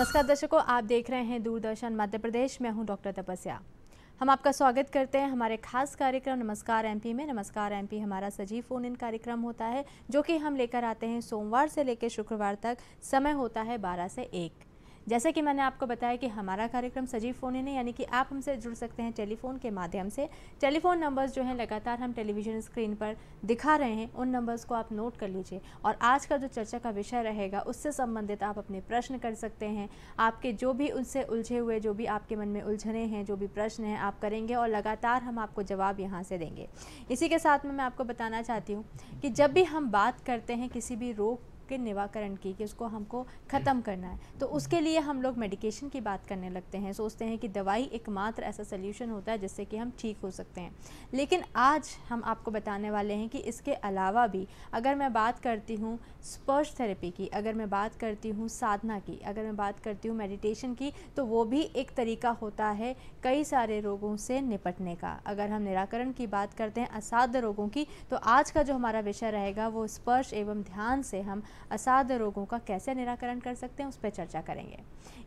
नमस्कार दर्शकों आप देख रहे हैं दूरदर्शन मध्य प्रदेश मैं हूं डॉक्टर तपस्या हम आपका स्वागत करते हैं हमारे खास कार्यक्रम नमस्कार एमपी में नमस्कार एमपी हमारा सजीव फोन इन कार्यक्रम होता है जो कि हम लेकर आते हैं सोमवार से लेकर शुक्रवार तक समय होता है बारह से एक जैसा कि मैंने आपको बताया कि हमारा कार्यक्रम सजीव फ़ोन इन यानी कि आप हमसे जुड़ सकते हैं टेलीफोन के माध्यम से टेलीफोन नंबर्स जो हैं लगातार हम टेलीविज़न स्क्रीन पर दिखा रहे हैं उन नंबर्स को आप नोट कर लीजिए और आज का जो चर्चा का विषय रहेगा उससे संबंधित आप अपने प्रश्न कर सकते हैं आपके जो भी उनसे उलझे हुए जो भी आपके मन में उलझने हैं जो भी प्रश्न हैं आप करेंगे और लगातार हम आपको जवाब यहाँ से देंगे इसी के साथ में मैं आपको बताना चाहती हूँ कि जब भी हम बात करते हैं किसी भी रोग के निवाकरण की कि उसको हमको ख़त्म करना है तो उसके लिए हम लोग मेडिकेशन की बात करने लगते हैं सोचते हैं कि दवाई एकमात्र ऐसा सोल्यूशन होता है जिससे कि हम ठीक हो सकते हैं लेकिन आज हम आपको बताने वाले हैं कि इसके अलावा भी अगर मैं बात करती हूँ स्पर्श थेरेपी की अगर मैं बात करती हूँ साधना की अगर मैं बात करती हूँ मेडिटेशन की तो वो भी एक तरीका होता है कई सारे रोगों से निपटने का अगर हम निराकरण की बात करते हैं असाध्य रोगों की तो आज का जो हमारा विषय रहेगा वो स्पर्श एवं ध्यान से हम असाध रोगों का कैसे निराकरण कर सकते हैं उस पर चर्चा करेंगे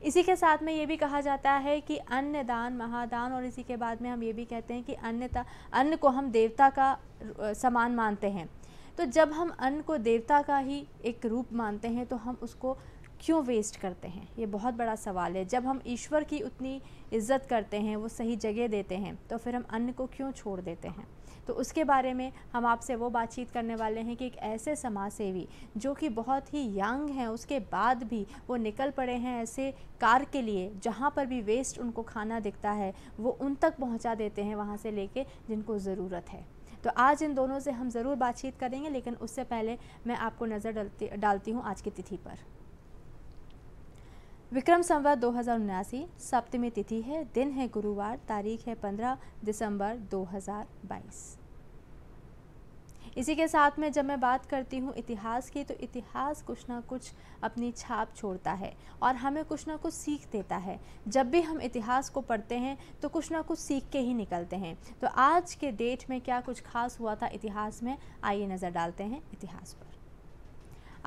इसी के साथ में ये भी कहा जाता है कि अन्न दान महादान और इसी के बाद में हम ये भी कहते हैं कि अन्नता अन्न को हम देवता का समान मानते हैं तो जब हम अन्न को देवता का ही एक रूप मानते हैं तो हम उसको क्यों वेस्ट करते हैं ये बहुत बड़ा सवाल है जब हम ईश्वर की उतनी इज्जत करते हैं वो सही जगह देते हैं तो फिर हम अन्न को क्यों छोड़ देते हैं तो उसके बारे में हम आपसे वो बातचीत करने वाले हैं कि एक ऐसे समाज सेवी जो कि बहुत ही यंग हैं उसके बाद भी वो निकल पड़े हैं ऐसे कार के लिए जहाँ पर भी वेस्ट उनको खाना दिखता है वो उन तक पहुँचा देते हैं वहाँ से लेके जिनको ज़रूरत है तो आज इन दोनों से हम ज़रूर बातचीत करेंगे लेकिन उससे पहले मैं आपको नज़र डालती डालती हूँ आज की तिथि पर विक्रम संवत दो हज़ार सप्तमी तिथि है दिन है गुरुवार तारीख है 15 दिसंबर 2022 इसी के साथ में जब मैं बात करती हूँ इतिहास की तो इतिहास कुछ ना कुछ अपनी छाप छोड़ता है और हमें कुछ ना कुछ सीख देता है जब भी हम इतिहास को पढ़ते हैं तो कुछ ना कुछ सीख के ही निकलते हैं तो आज के डेट में क्या कुछ खास हुआ था इतिहास में आइए नज़र डालते हैं इतिहास पर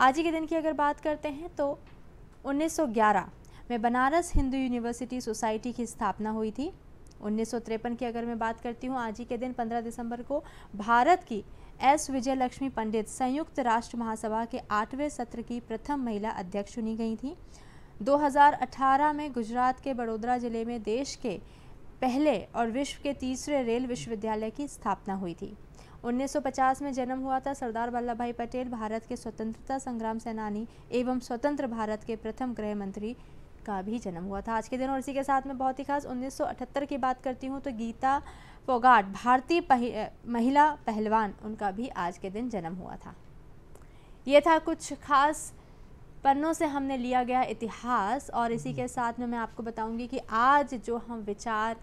आज ही के दिन की अगर बात करते हैं तो 1911 में बनारस हिंदू यूनिवर्सिटी सोसाइटी की स्थापना हुई थी उन्नीस की अगर मैं बात करती हूँ आज ही के दिन 15 दिसंबर को भारत की एस विजय लक्ष्मी पंडित संयुक्त राष्ट्र महासभा के आठवें सत्र की प्रथम महिला अध्यक्ष चुनी गई थी 2018 में गुजरात के बड़ोदरा जिले में देश के पहले और विश्व के तीसरे रेल विश्वविद्यालय की स्थापना हुई थी 1950 में जन्म हुआ था सरदार वल्लभ भाई पटेल भारत के स्वतंत्रता संग्राम सेनानी एवं स्वतंत्र भारत के प्रथम गृह मंत्री का भी जन्म हुआ था आज के दिन और इसी के साथ में बहुत ही खास 1978 की बात करती हूँ तो गीता फोगाट भारतीय पह, महिला पहलवान उनका भी आज के दिन जन्म हुआ था ये था कुछ खास पन्नों से हमने लिया गया इतिहास और इसी के साथ में मैं आपको बताऊंगी कि आज जो हम विचार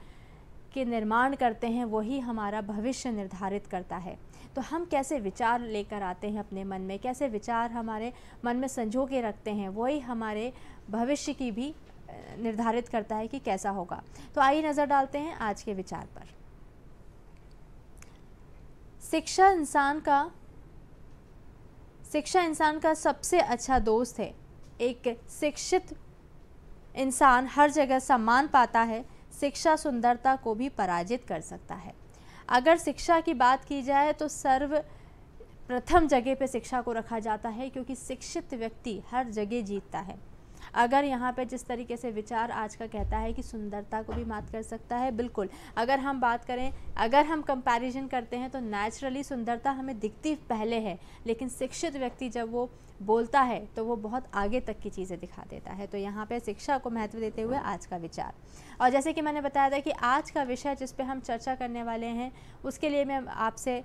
के निर्माण करते हैं वही हमारा भविष्य निर्धारित करता है तो हम कैसे विचार लेकर आते हैं अपने मन में कैसे विचार हमारे मन में संजो के रखते हैं वही हमारे भविष्य की भी निर्धारित करता है कि कैसा होगा तो आइए नज़र डालते हैं आज के विचार पर शिक्षा इंसान का शिक्षा इंसान का सबसे अच्छा दोस्त है एक शिक्षित इंसान हर जगह सम्मान पाता है शिक्षा सुंदरता को भी पराजित कर सकता है अगर शिक्षा की बात की जाए तो सर्व प्रथम जगह पे शिक्षा को रखा जाता है क्योंकि शिक्षित व्यक्ति हर जगह जीतता है अगर यहाँ पे जिस तरीके से विचार आज का कहता है कि सुंदरता को भी मात कर सकता है बिल्कुल अगर हम बात करें अगर हम कंपैरिजन करते हैं तो नेचुरली सुंदरता हमें दिखती पहले है लेकिन शिक्षित व्यक्ति जब वो बोलता है तो वो बहुत आगे तक की चीज़ें दिखा देता है तो यहाँ पे शिक्षा को महत्व देते हुए आज का विचार और जैसे कि मैंने बताया था कि आज का विषय जिस पे हम चर्चा करने वाले हैं उसके लिए मैं आपसे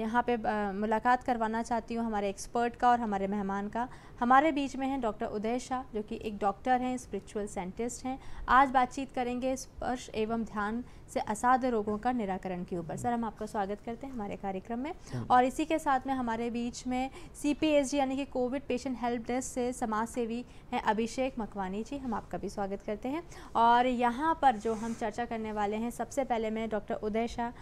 यहाँ पे मुलाकात करवाना चाहती हूँ हमारे एक्सपर्ट का और हमारे मेहमान का हमारे बीच में हैं डॉक्टर उदय शाह जो कि एक डॉक्टर हैं स्पिरिचुअल साइंटिस्ट हैं आज बातचीत करेंगे स्पर्श एवं ध्यान से असाध रोगों का निराकरण के ऊपर सर हम आपका स्वागत करते हैं हमारे कार्यक्रम में और इसी के साथ में हमारे बीच में सी यानी कि कोविड पेशेंट हेल्प डेस्क से समाज सेवी हैं अभिषेक मकवानी जी हम आपका भी स्वागत करते हैं और यहाँ पर जो हम चर्चा करने वाले हैं सबसे पहले मैं डॉक्टर उदय शाह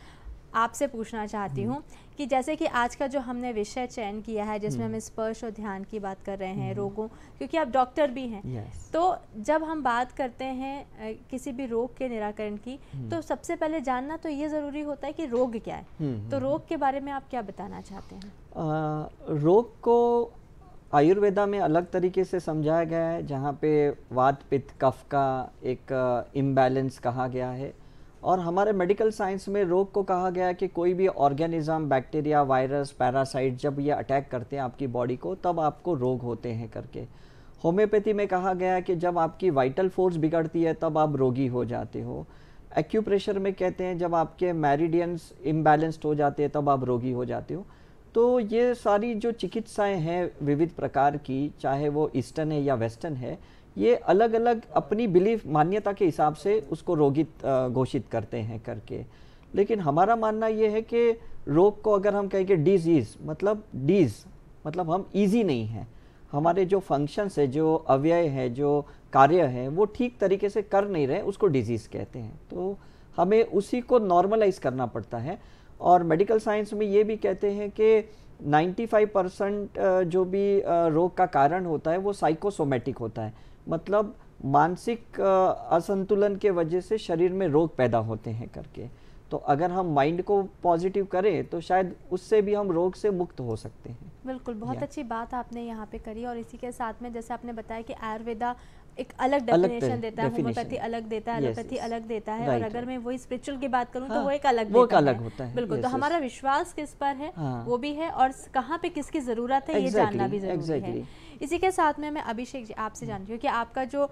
आपसे पूछना चाहती हूँ हम्म। कि जैसे कि आज का जो हमने विषय चयन किया है जिसमें हम्म। हम स्पर्श और ध्यान की बात कर रहे हैं हम्म। रोगों क्योंकि आप डॉक्टर भी हैं तो जब हम बात करते हैं किसी भी रोग के निराकरण की तो सबसे पहले जानना तो ये ज़रूरी होता है कि रोग क्या है तो रोग के बारे में आप क्या बताना चाहते हैं रोग को आयुर्वेदा में अलग तरीके से समझाया गया है जहाँ पे वात पित्त कफ का एक इम्बैलेंस कहा गया है और हमारे मेडिकल साइंस में रोग को कहा गया है कि कोई भी ऑर्गेनिज्म बैक्टीरिया वायरस पैरासाइट जब ये अटैक करते हैं आपकी बॉडी को तब आपको रोग होते हैं करके होम्योपैथी में कहा गया है कि जब आपकी वाइटल फोर्स बिगड़ती है तब आप रोगी हो जाते हो एक्यूप्रेशर में कहते हैं जब आपके मैरिडियंस इम्बैलेंस्ड हो जाते हैं तब आप रोगी हो जाते हो तो ये सारी जो चिकित्साएँ हैं विविध प्रकार की चाहे वो ईस्टर्न है या वेस्टर्न है ये अलग अलग अपनी बिलीफ मान्यता के हिसाब से उसको रोगित घोषित करते हैं करके लेकिन हमारा मानना ये है कि रोग को अगर हम कहेंगे डिजीज़ मतलब डीज मतलब हम इजी नहीं हैं हमारे जो फंक्शंस है जो अव्यय है जो कार्य है वो ठीक तरीके से कर नहीं रहे उसको डिजीज़ कहते हैं तो हमें उसी को नॉर्मलाइज करना पड़ता है और मेडिकल साइंस में ये भी कहते हैं कि 95 परसेंट जो भी रोग का कारण होता है वो साइकोसोमेटिक होता है मतलब मानसिक असंतुलन के वजह से शरीर में रोग पैदा होते हैं करके तो अगर हम माइंड को पॉजिटिव करें तो शायद उससे भी हम रोग से मुक्त हो सकते हैं बिल्कुल बहुत अच्छी बात आपने यहाँ पे करी और इसी के साथ में जैसे आपने बताया कि आयुर्वेदा एक अलग डेफिनेशन देता है होम्योपैथी अलग देता है एलोपैथी अलग देता है और अगर मैं वही स्पिरिचुअल की बात करूँ तो हाँ, वो एक अलग वो अलग होता है बिल्कुल तो हमारा विश्वास किस पर है हाँ। वो भी है और कहाँ पे किसकी ज़रूरत है ये जानना भी जरूरी है इसी के साथ में मैं अभिषेक जी आपसे जानती हूँ कि आपका जो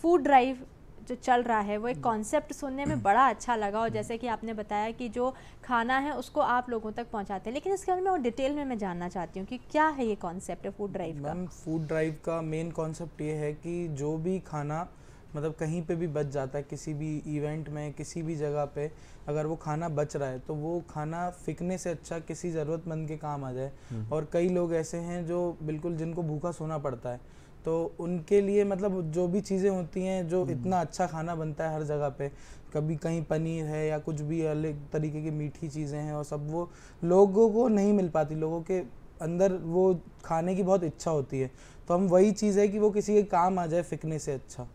फूड ड्राइव जो चल रहा है वो एक कॉन्सेप्ट हम्म। सुनने में बड़ा अच्छा लगा और जैसे कि आपने बताया कि जो खाना है उसको आप लोगों तक पहुंचाते हैं लेकिन इसके बारे में और डिटेल में मैं जानना चाहती हूँ कि क्या है ये concept food drive ma'am food drive का मेन कॉन्सेप्ट ये है कि जो भी खाना मतलब कहीं पे भी बच जाता है किसी भी इवेंट में किसी भी जगह पे अगर वो खाना बच रहा है तो वो खाना फिकने से अच्छा किसी ज़रूरतमंद के काम आ जाए हम्म। और कई लोग ऐसे हैं जो बिल्कुल जिनको भूखा सोना पड़ता है तो उनके लिए मतलब जो भी चीज़ें होती हैं जो हम्म। इतना अच्छा खाना बनता है हर जगह पे कभी कहीं पनीर है या कुछ भी अलग तरीके की मीठी चीज़ें हैं और सब वो लोगों को नहीं मिल पाती लोगों के अंदर वो खाने की बहुत इच्छा होती है तो हम वही चीज़ है कि वो किसी के काम आ जाए फिकने से अच्छा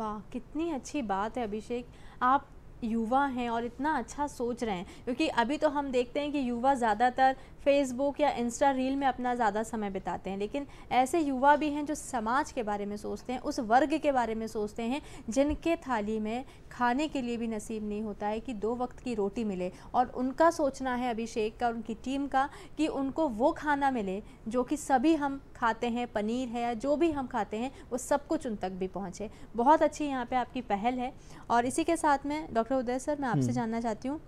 वाह कितनी अच्छी बात है अभिषेक आप युवा हैं और इतना अच्छा सोच रहे हैं क्योंकि अभी तो हम देखते हैं कि युवा ज़्यादातर फेसबुक या इंस्टा रील में अपना ज़्यादा समय बिताते हैं लेकिन ऐसे युवा भी हैं जो समाज के बारे में सोचते हैं उस वर्ग के बारे में सोचते हैं जिनके थाली में खाने के लिए भी नसीब नहीं होता है कि दो वक्त की रोटी मिले और उनका सोचना है अभिषेक का उनकी टीम का कि उनको वो खाना मिले जो कि सभी हम खाते हैं पनीर है या जो भी हम खाते हैं वो सब कुछ उन तक भी पहुँचे बहुत अच्छी यहाँ पर आपकी पहल है और इसी के साथ में डॉक्टर डॉक्टर उदय सर मैं आपसे हम्म। जानना चाहती हूँ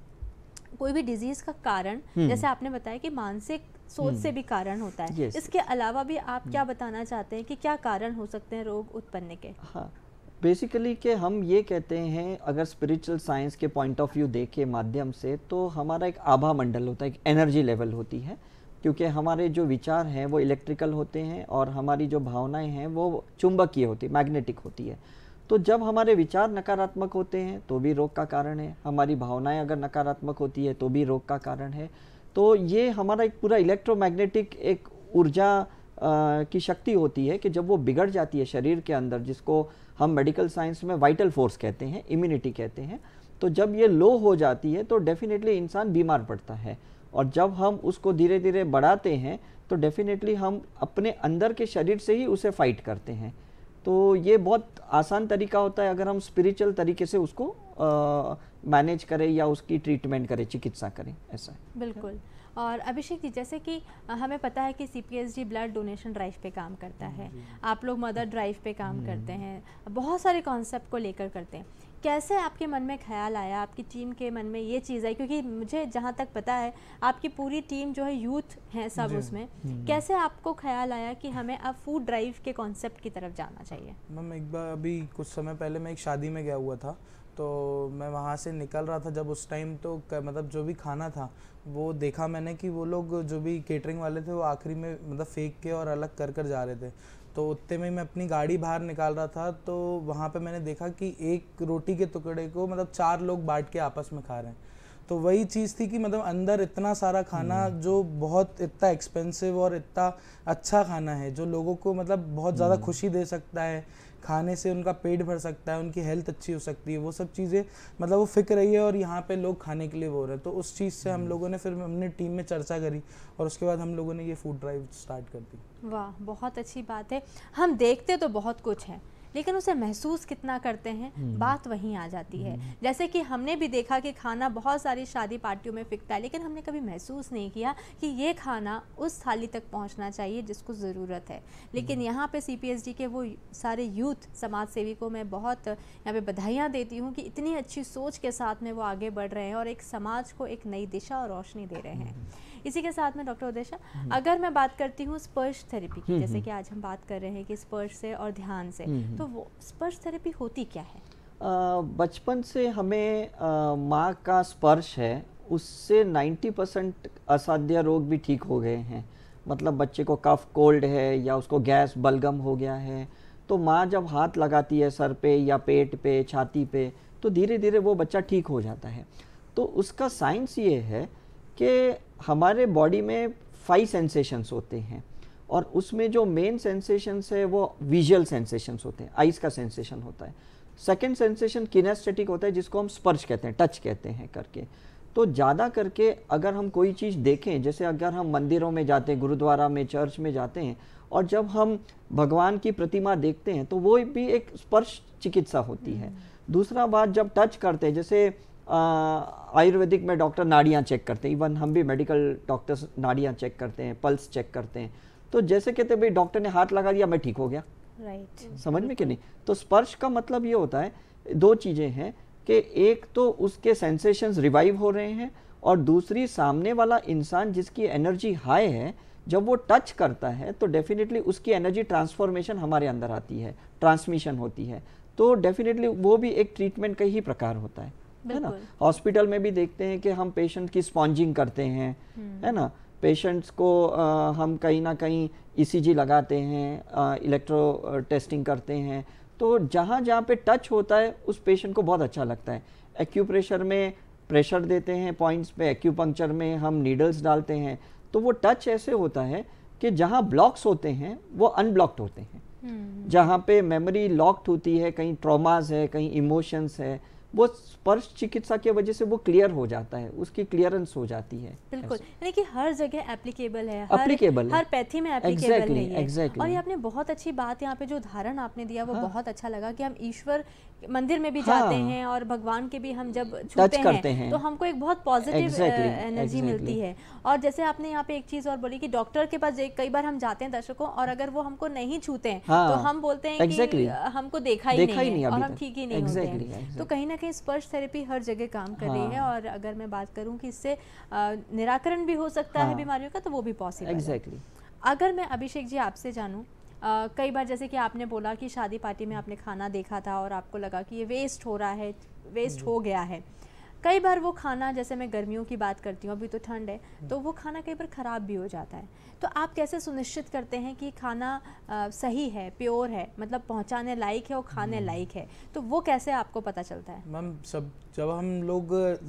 कोई भी डिजीज का कारण हम्म। जैसे आपने बताया कि मानसिक सोच से हम्म। भी कारण होता है इसके अलावा भी आप क्या बताना चाहते हैं कि क्या कारण हो सकते हैं रोग उत्पन्न के हाँ बेसिकली के हम ये कहते हैं अगर स्पिरिचुअल साइंस के पॉइंट ऑफ व्यू देखे माध्यम से तो हमारा एक आभा मंडल होता है एक एनर्जी लेवल होती है क्योंकि हमारे जो विचार हैं वो इलेक्ट्रिकल होते हैं और हमारी जो भावनाएं हैं वो चुंबकीय होती है मैग्नेटिक होती है तो जब हमारे विचार नकारात्मक होते हैं तो भी रोग का कारण है हमारी भावनाएं अगर नकारात्मक होती है तो भी रोग का कारण है तो ये हमारा एक पूरा इलेक्ट्रोमैग्नेटिक एक ऊर्जा की शक्ति होती है कि जब वो बिगड़ जाती है शरीर के अंदर जिसको हम मेडिकल साइंस में वाइटल फोर्स कहते हैं इम्यूनिटी कहते हैं तो जब ये लो हो जाती है तो डेफिनेटली इंसान बीमार पड़ता है और जब हम उसको धीरे धीरे बढ़ाते हैं तो डेफिनेटली हम अपने अंदर के शरीर से ही उसे फाइट करते हैं तो ये बहुत आसान तरीका होता है अगर हम स्पिरिचुअल तरीके से उसको मैनेज करें या उसकी ट्रीटमेंट करें चिकित्सा करें ऐसा है बिल्कुल और अभिषेक जी जैसे कि हमें पता है कि C P S G blood donation drive पे काम करता है आप लोग मदर ड्राइव पे काम हम्म। करते हैं बहुत सारे कॉन्सेप्ट को लेकर करते हैं कैसे आपके मन में ख्याल आया आपकी टीम के मन में ये चीज़ आई क्योंकि मुझे जहाँ तक पता है आपकी पूरी टीम जो है यूथ है सब उसमें हम्म, हम्म। कैसे आपको ख्याल आया कि हमें अब फूड ड्राइव के कॉन्सेप्ट की तरफ जाना चाहिए मैम एक बार अभी कुछ समय पहले मैं एक शादी में गया हुआ था तो मैं वहाँ से निकल रहा था जब उस टाइम तो मतलब जो भी खाना था वो देखा मैंने कि वो लोग जो भी केटरिंग वाले थे वो आखिरी में मतलब फेंक के और अलग कर कर जा रहे थे तो उतने में मैं अपनी गाड़ी बाहर निकाल रहा था तो वहाँ पे मैंने देखा कि एक रोटी के टुकड़े को मतलब चार लोग बांट के आपस में खा रहे हैं तो वही चीज़ थी कि मतलब अंदर इतना सारा खाना हम्म। जो बहुत इतना एक्सपेंसिव और इतना अच्छा खाना है जो लोगों को मतलब बहुत ज़्यादा हम्म। खुशी दे सकता है खाने से उनका पेट भर सकता है उनकी हेल्थ अच्छी हो सकती है वो सब चीज़ें मतलब वो फिक्र रही है और यहाँ पे लोग खाने के लिए बोल रहे हैं तो उस चीज़ से हम हम्म। लोगों ने फिर हमने टीम में चर्चा करी और उसके बाद हम लोगों ने ये फूड ड्राइव स्टार्ट कर दी वाह बहुत अच्छी बात है हम देखते तो बहुत कुछ है लेकिन उसे महसूस कितना करते हैं हम्म, हम्म। बात वहीं आ जाती है हम्म। जैसे कि हमने भी देखा कि खाना बहुत सारी शादी पार्टियों में फिकता है लेकिन हमने कभी महसूस नहीं किया कि ये खाना उस थाली तक पहुँचना चाहिए जिसको ज़रूरत है लेकिन यहाँ पर सी के वो सारे यूथ समाज सेवी को मैं बहुत यहाँ पर बधाइयाँ देती हूँ कि इतनी अच्छी सोच के साथ में वो आगे बढ़ रहे हैं और एक समाज को एक नई दिशा और रोशनी दे रहे हैं इसी के साथ में डॉक्टर उदेशा हम्म। अगर मैं बात करती हूँ स्पर्श थेरेपी की हम्म, जैसे हम्म। कि आज हम बात कर रहे हैं कि स्पर्श से और ध्यान से तो वो स्पर्श थेरेपी होती क्या है बचपन से हमें माँ का स्पर्श है उससे 90 परसेंट असाध्य रोग भी ठीक हो गए हैं मतलब बच्चे को कफ कोल्ड है या उसको गैस बलगम हो गया है तो माँ जब हाथ लगाती है सर पे या पेट पे छाती पे तो धीरे धीरे वो बच्चा ठीक हो जाता है तो उसका साइंस ये है कि हमारे बॉडी में फाइव सेंसेशंस होते हैं और उसमें जो मेन सेंसेशंस है वो विजुअल सेंसेशंस होते हैं आइज़ का सेंसेशन होता है सेकेंड सेंसेशन किनेस्थेटिक होता है जिसको हम स्पर्श कहते हैं टच कहते हैं करके तो ज़्यादा करके अगर हम कोई चीज़ देखें जैसे अगर हम मंदिरों में जाते हैं गुरुद्वारा में चर्च में जाते हैं और जब हम भगवान की प्रतिमा देखते हैं तो वो भी एक स्पर्श चिकित्सा होती है हम्म। दूसरा बात जब टच करते हैं जैसे आयुर्वेदिक में डॉक्टर नाड़ियाँ चेक करते हैं इवन हम भी मेडिकल डॉक्टर्स नाड़ियाँ चेक करते हैं पल्स चेक करते हैं तो जैसे कहते भाई डॉक्टर ने हाथ लगा दिया मैं ठीक हो गया राइट right. समझ में कि नहीं तो स्पर्श का मतलब ये होता है दो चीज़ें हैं कि एक तो उसके सेंसेशंस रिवाइव हो रहे हैं और दूसरी सामने वाला इंसान जिसकी एनर्जी हाई है जब वो टच करता है तो डेफिनेटली उसकी एनर्जी ट्रांसफॉर्मेशन हमारे अंदर आती है ट्रांसमिशन होती है तो डेफिनेटली वो भी एक ट्रीटमेंट का ही प्रकार होता है है ना हॉस्पिटल में भी देखते हैं कि हम पेशेंट की स्पॉन्जिंग करते हैं हम्म। है ना पेशेंट्स को आ, हम कहीं ना कहीं ईसीजी e लगाते हैं इलेक्ट्रो टेस्टिंग करते हैं तो जहाँ जहाँ पे टच होता है उस पेशेंट को बहुत अच्छा लगता है एक्यूप्रेशर में प्रेशर देते हैं पॉइंट्स पे एक्यूपंक्चर में हम नीडल्स डालते हैं तो वो टच ऐसे होता है कि जहाँ ब्लॉक्स होते हैं वो अनब्लॉक्ड होते हैं हम्म। जहाँ पे मेमोरी लॉक्ड होती है कहीं ट्रॉमाज है कहीं इमोशंस है वो स्पर्श चिकित्सा के वजह से वो क्लियर हो जाता है उसकी क्लियरेंस हो जाती है बिल्कुल यानी कि हर जगह एप्लीकेबल है एप्लीकेबल हर, हर पैथी में एप्लीकेबल exactly, है exactly. और ये आपने बहुत अच्छी बात यहाँ पे जो उदाहरण आपने दिया वो हाँ. बहुत अच्छा लगा कि हम ईश्वर मंदिर में भी हाँ, जाते हैं और भगवान के भी हम जब छूते हैं, हैं तो हमको एक बहुत positive uh, exactly, energy exactly. मिलती है और जैसे आपने यहाँ पे एक चीज और बोली कि डॉक्टर के पास कई बार हम जाते हैं दर्शकों और अगर वो हमको नहीं छूते हैं हाँ, तो हम बोलते हैं exactly, कि uh, हमको देखा ही देखा नहीं, ही नहीं और हम ठीक ही नहीं exactly, होते हैं तो exactly. तो कहीं ना कहीं स्पर्श थेरेपी हर जगह काम कर रही है हाँ। और अगर मैं बात करूँ की इससे uh, निराकरण भी हो सकता है हाँ। बीमारियों का तो वो भी पॉसिबल है अगर मैं अभिषेक जी आपसे जानूँ कई बार जैसे कि आपने बोला कि शादी पार्टी में आपने खाना देखा था और आपको लगा कि ये वेस्ट हो रहा है वेस्ट हो गया है कई बार वो खाना जैसे मैं गर्मियों की बात करती हूँ अभी तो ठंड है हम्म। तो वो खाना कई बार ख़राब भी हो जाता है तो आप कैसे सुनिश्चित करते हैं कि खाना आ, सही है प्योर है मतलब पहुँचाने लायक है और खाने हम्म। लायक है तो वो कैसे आपको पता चलता है मैम सब जब हम लोग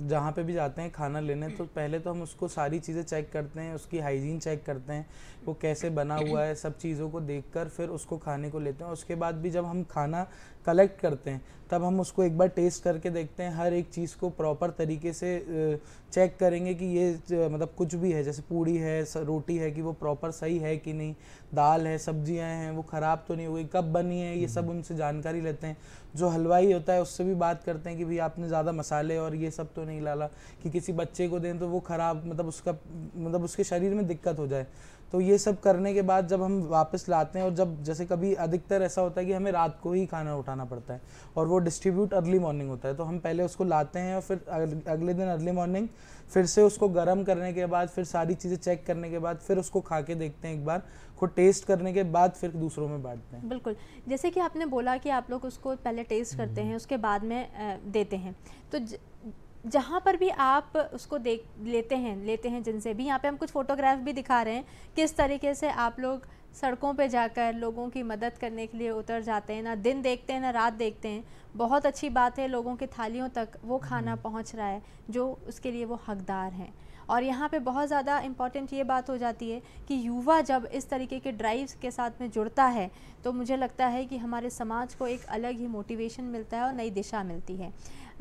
जहाँ पे भी जाते हैं खाना लेने तो पहले तो हम उसको सारी चीज़ें चेक करते हैं उसकी हाइजीन चेक करते हैं वो कैसे बना हुआ है सब चीज़ों को देखकर फिर उसको खाने को लेते हैं उसके बाद भी जब हम खाना कलेक्ट करते हैं तब हम उसको एक बार टेस्ट करके देखते हैं हर एक चीज़ को प्रॉपर तरीके से चेक करेंगे कि ये मतलब कुछ भी है जैसे पूड़ी है रोटी है कि वो प्रॉपर सही है कि नहीं दाल है सब्जियां हैं वो ख़राब तो नहीं हो गई कब बनी है ये सब हम्म। उनसे जानकारी लेते हैं जो हलवाई होता है उससे भी बात करते हैं कि भाई आपने ज़्यादा मसाले और ये सब तो नहीं लाला कि किसी बच्चे को दें तो वो ख़राब मतलब उसका मतलब उसके शरीर में दिक्कत हो जाए तो ये सब करने के बाद जब हम वापस लाते हैं और जब जैसे कभी अधिकतर ऐसा होता है कि हमें रात को ही खाना उठाना पड़ता है और वो डिस्ट्रीब्यूट अर्ली मॉर्निंग होता है तो हम पहले उसको लाते हैं और फिर अगले दिन अर्ली मॉर्निंग फिर से उसको गर्म करने के बाद फिर सारी चीज़ें चेक करने के बाद फिर उसको खा के देखते हैं एक बार खुद टेस्ट करने के बाद फिर दूसरों में बांटते हैं बिल्कुल जैसे कि आपने बोला कि आप लोग उसको पहले टेस्ट करते हम्म। हैं उसके बाद में देते हैं तो जहाँ पर भी आप उसको देख लेते हैं लेते हैं जिनसे भी यहाँ पे हम कुछ फ़ोटोग्राफ भी दिखा रहे हैं किस तरीके से आप लोग सड़कों पे जाकर लोगों की मदद करने के लिए उतर जाते हैं ना दिन देखते हैं ना रात देखते हैं बहुत अच्छी बात है लोगों के थालियों तक वो खाना हम्म। पहुँच रहा है जो उसके लिए वो हकदार हैं और यहाँ पे बहुत ज़्यादा इम्पॉर्टेंट ये बात हो जाती है कि युवा जब इस तरीके के ड्राइव्स के साथ में जुड़ता है तो मुझे लगता है कि हमारे समाज को एक अलग ही मोटिवेशन मिलता है और नई दिशा मिलती है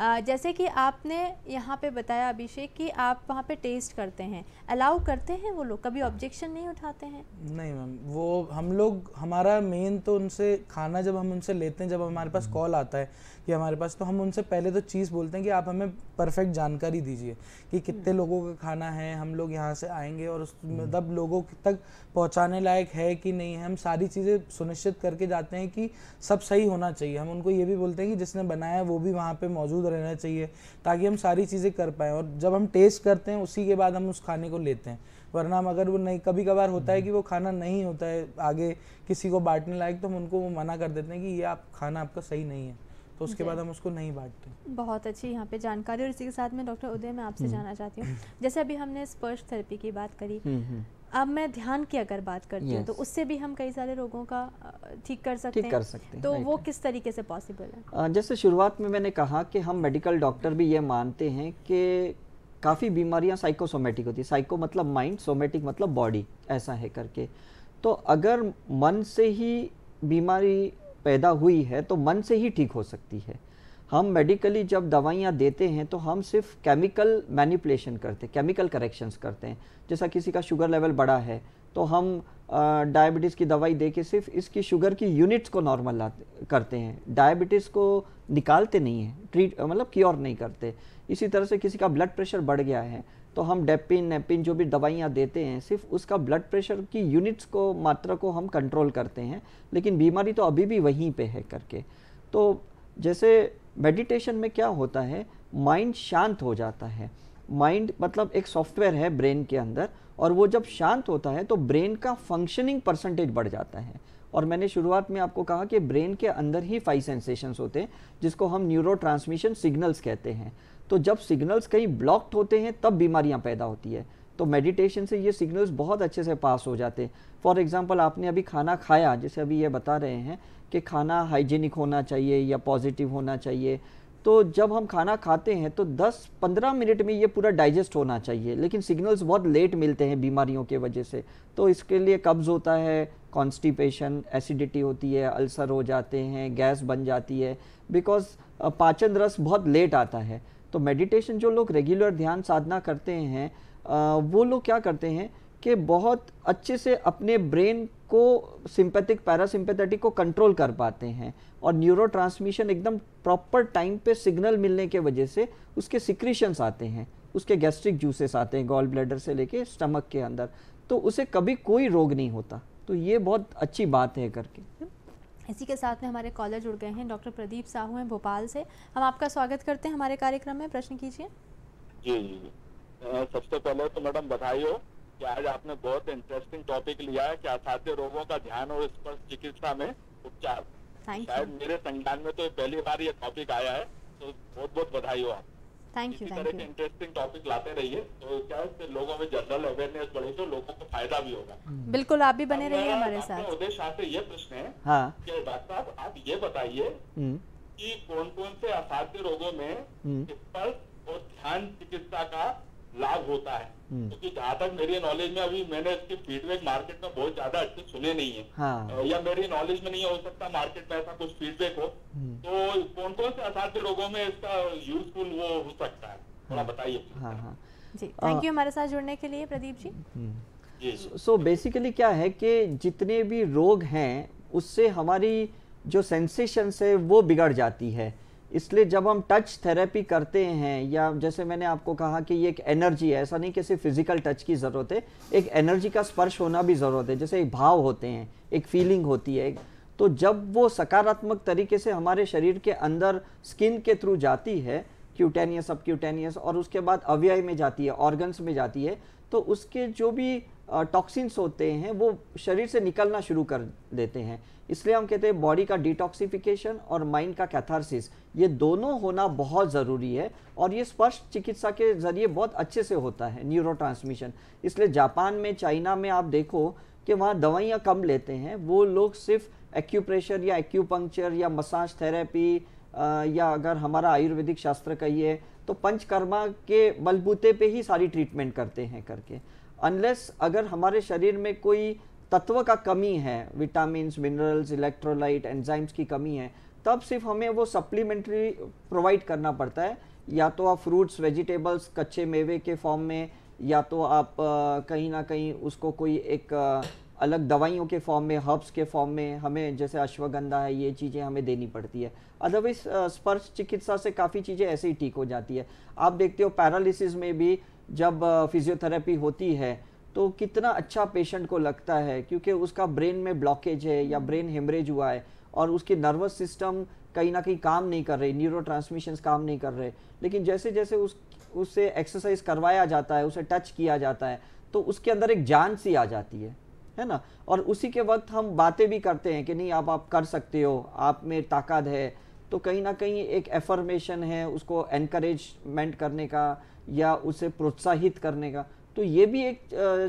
जैसे कि आपने यहाँ पे बताया अभिषेक कि आप वहाँ पे टेस्ट करते हैं अलाउ करते हैं वो लोग कभी ऑब्जेक्शन नहीं उठाते हैं नहीं मैम वो हम लोग हमारा मेन तो उनसे खाना जब हम उनसे लेते हैं जब हमारे पास कॉल हम्म। आता है कि हमारे पास तो हम उनसे पहले तो चीज़ बोलते हैं कि आप हमें परफेक्ट जानकारी दीजिए कि कितने हम्म। लोगों का खाना है हम लोग यहाँ से आएंगे और उस हम्म। मतलब लोगों तक पहुँचाने लायक है कि नहीं है हम सारी चीज़ें सुनिश्चित करके जाते हैं कि सब सही होना चाहिए हम उनको ये भी बोलते हैं कि जिसने बनाया वो भी वहाँ पर मौजूद रहना चाहिए ताकि हम सारी चीज़ें कर पाएँ और जब हम टेस्ट करते हैं उसी के बाद हम उस खाने को लेते हैं वरना हम अगर वो नहीं कभी कभार होता है हम्म। कि वो खाना नहीं होता है आगे किसी को बांटने लायक तो हम उनको वो मना कर देते हैं कि ये आप खाना आपका सही नहीं है तो उसके बाद हम उसको नहीं बांटते बहुत अच्छी यहाँ पे जानकारी और इसी के साथ में डॉक्टर उदय मैं आपसे हम्म। जानना चाहती हूँ जैसे अभी हमने स्पर्श थेरेपी की बात करी हम्म, हम्म। अब मैं ध्यान की अगर बात करती हूँ तो उससे भी हम कई सारे रोगों का ठीक कर सकते हैं कर सकते हैं तो वो किस तरीके से पॉसिबल है जैसे शुरुआत में मैंने कहा कि हम मेडिकल डॉक्टर भी ये मानते हैं कि काफ़ी बीमारियां साइकोसोमेटिक होती है साइको मतलब माइंड सोमेटिक मतलब बॉडी ऐसा है करके तो अगर मन से ही बीमारी पैदा हुई है तो मन से ही ठीक हो सकती है हम मेडिकली जब दवाइयाँ देते हैं तो हम सिर्फ केमिकल मैनिपुलेशन करते हैं केमिकल करेक्शंस करते हैं जैसा किसी का शुगर लेवल बड़ा है तो हम डायबिटीज़ की दवाई दे के सिर्फ इसकी शुगर की यूनिट्स को नॉर्मल करते हैं डायबिटीज़ को निकालते नहीं हैं ट्रीट मतलब क्योर नहीं करते इसी तरह से किसी का ब्लड प्रेशर बढ़ गया है तो हम डेपिन नेपिन जो भी दवाइयाँ देते हैं सिर्फ उसका ब्लड प्रेशर की यूनिट्स को मात्रा को हम कंट्रोल करते हैं लेकिन बीमारी तो अभी भी वहीं पे है करके तो जैसे मेडिटेशन में क्या होता है माइंड शांत हो जाता है माइंड मतलब एक सॉफ्टवेयर है ब्रेन के अंदर और वो जब शांत होता है तो ब्रेन का फंक्शनिंग परसेंटेज बढ़ जाता है और मैंने शुरुआत में आपको कहा कि ब्रेन के अंदर ही फाइव सेंसेशंस होते हैं जिसको हम न्यूरो सिग्नल्स कहते हैं तो जब सिग्नल्स कहीं ब्लॉक्ड होते हैं तब बीमारियां पैदा होती है तो मेडिटेशन से ये सिग्नल्स बहुत अच्छे से पास हो जाते हैं फॉर एग्जांपल आपने अभी खाना खाया जैसे अभी ये बता रहे हैं कि खाना हाइजीनिक होना चाहिए या पॉजिटिव होना चाहिए तो जब हम खाना खाते हैं तो 10-15 मिनट में ये पूरा डाइजेस्ट होना चाहिए लेकिन सिग्नल्स बहुत लेट मिलते हैं बीमारियों के वजह से तो इसके लिए कब्ज़ होता है कॉन्स्टिपेशन एसिडिटी होती है अल्सर हो जाते हैं गैस बन जाती है बिकॉज पाचन रस बहुत लेट आता है तो मेडिटेशन जो लोग रेगुलर ध्यान साधना करते हैं वो लोग क्या करते हैं कि बहुत अच्छे से अपने ब्रेन को सिंपैथिक पैरासिम्पैथेटिक को कंट्रोल कर पाते हैं और न्यूरो एकदम प्रॉपर टाइम पे सिग्नल मिलने के वजह से उसके सिक्रीशंस आते हैं उसके गैस्ट्रिक जूसेस आते हैं गॉल ब्लैडर से लेके स्टमक के अंदर तो उसे कभी कोई रोग नहीं होता तो ये बहुत अच्छी बात है करके इसी के साथ में हमारे कॉलर जुड़ गए हैं डॉक्टर प्रदीप साहू हैं भोपाल से हम आपका स्वागत करते हैं हमारे कार्यक्रम में प्रश्न कीजिए जी जी सबसे पहले तो मैडम बधाई हो कि आज आपने बहुत इंटरेस्टिंग टॉपिक लिया है कि असाध्य रोगों का ध्यान और स्पर्श चिकित्सा में उपचार शायद मेरे संज्ञान में तो पहली बार ये टॉपिक आया है तो बहुत बहुत बधाई हो आप thank you thank you interesting topic लाते रहिए तो क्या है लोगों में जनरल अवेयरनेस बढ़े तो लोगों को फायदा भी होगा हम्म। बिल्कुल आप भी बने रहिए हमारे साथ उदय शाह से ये प्रश्न है हाँ। कि डॉक्टर साहब आप ये बताइए हम्म। कि कौन कौन से असाध्य रोगों में हम्म। स्पर्श और ध्यान चिकित्सा का लाभ होता है हम्म। क्योंकि तो जहाँ तक मेरी नॉलेज में अभी मैंने इसके फीडबैक मार्केट में बहुत ज्यादा अच्छे सुने नहीं है हाँ। या मेरी नॉलेज में नहीं हो सकता मार्केट में ऐसा कुछ फीडबैक हो हम्म। तो कौन कौन से असाध्य रोगों में इसका यूजफुल वो हो सकता है थोड़ा हाँ। बताइए हाँ, हाँ। जी थैंक यू हमारे साथ जुड़ने के लिए Pradeep ji so hmm. Basically so, क्या है कि जितने भी रोग हैं उससे हमारी जो सेंसेशंस है वो बिगड़ जाती है इसलिए जब हम टच थेरेपी करते हैं या जैसे मैंने आपको कहा कि ये एक एनर्जी है ऐसा नहीं कि सिर्फ फिजिकल टच की ज़रूरत है एक एनर्जी का स्पर्श होना भी ज़रूरत है जैसे एक भाव होते हैं एक फीलिंग होती है तो जब वो सकारात्मक तरीके से हमारे शरीर के अंदर स्किन के थ्रू जाती है क्यूटेनियस अब क्यूटेनियस और उसके बाद अवयव में जाती है ऑर्गन्स में जाती है तो उसके जो भी टॉक्सिन्स होते हैं वो शरीर से निकलना शुरू कर देते हैं इसलिए हम कहते हैं बॉडी का डिटॉक्सिफिकेशन और माइंड का कैथारसिस ये दोनों होना बहुत ज़रूरी है और ये स्पर्श चिकित्सा के ज़रिए बहुत अच्छे से होता है न्यूरो इसलिए जापान में चाइना में आप देखो कि वहाँ दवाइयाँ कम लेते हैं वो लोग सिर्फ एक्यूप्रेशर या एक्यूपंक्चर या मसाज थेरेपी या अगर हमारा आयुर्वेदिक शास्त्र कहिए तो पंचकर्मा के बलबूते पे ही सारी ट्रीटमेंट करते हैं करके अनलेस अगर हमारे शरीर में कोई तत्व का कमी है विटामिन मिनरल्स इलेक्ट्रोलाइट एंजाइम्स की कमी है तब सिर्फ हमें वो सप्लीमेंट्री प्रोवाइड करना पड़ता है या तो आप फ्रूट्स वेजिटेबल्स कच्चे मेवे के फॉर्म में या तो आप कहीं ना कहीं उसको कोई एक अलग दवाइयों के फॉर्म में हर्ब्स के फॉर्म में हमें जैसे अश्वगंधा है ये चीज़ें हमें देनी पड़ती है अदरवाइज स्पर्श चिकित्सा से काफ़ी चीज़ें ऐसे ही ठीक हो जाती है आप देखते हो पैरालिसिस में भी जब फिजियोथेरेपी होती है तो कितना अच्छा पेशेंट को लगता है क्योंकि उसका ब्रेन में ब्लॉकेज है या ब्रेन हेमरेज हुआ है और उसकी नर्वस सिस्टम कहीं ना कहीं काम नहीं कर रही न्यूरो काम नहीं कर रहे लेकिन जैसे जैसे उस उससे एक्सरसाइज करवाया जाता है उसे टच किया जाता है तो उसके अंदर एक जान सी आ जाती है है ना और उसी के वक्त हम बातें भी करते हैं कि नहीं आप आप कर सकते हो आप में ताकत है तो कहीं ना कहीं एक एफर्मेशन है उसको एनकरेजमेंट करने का या उसे प्रोत्साहित करने का तो ये भी एक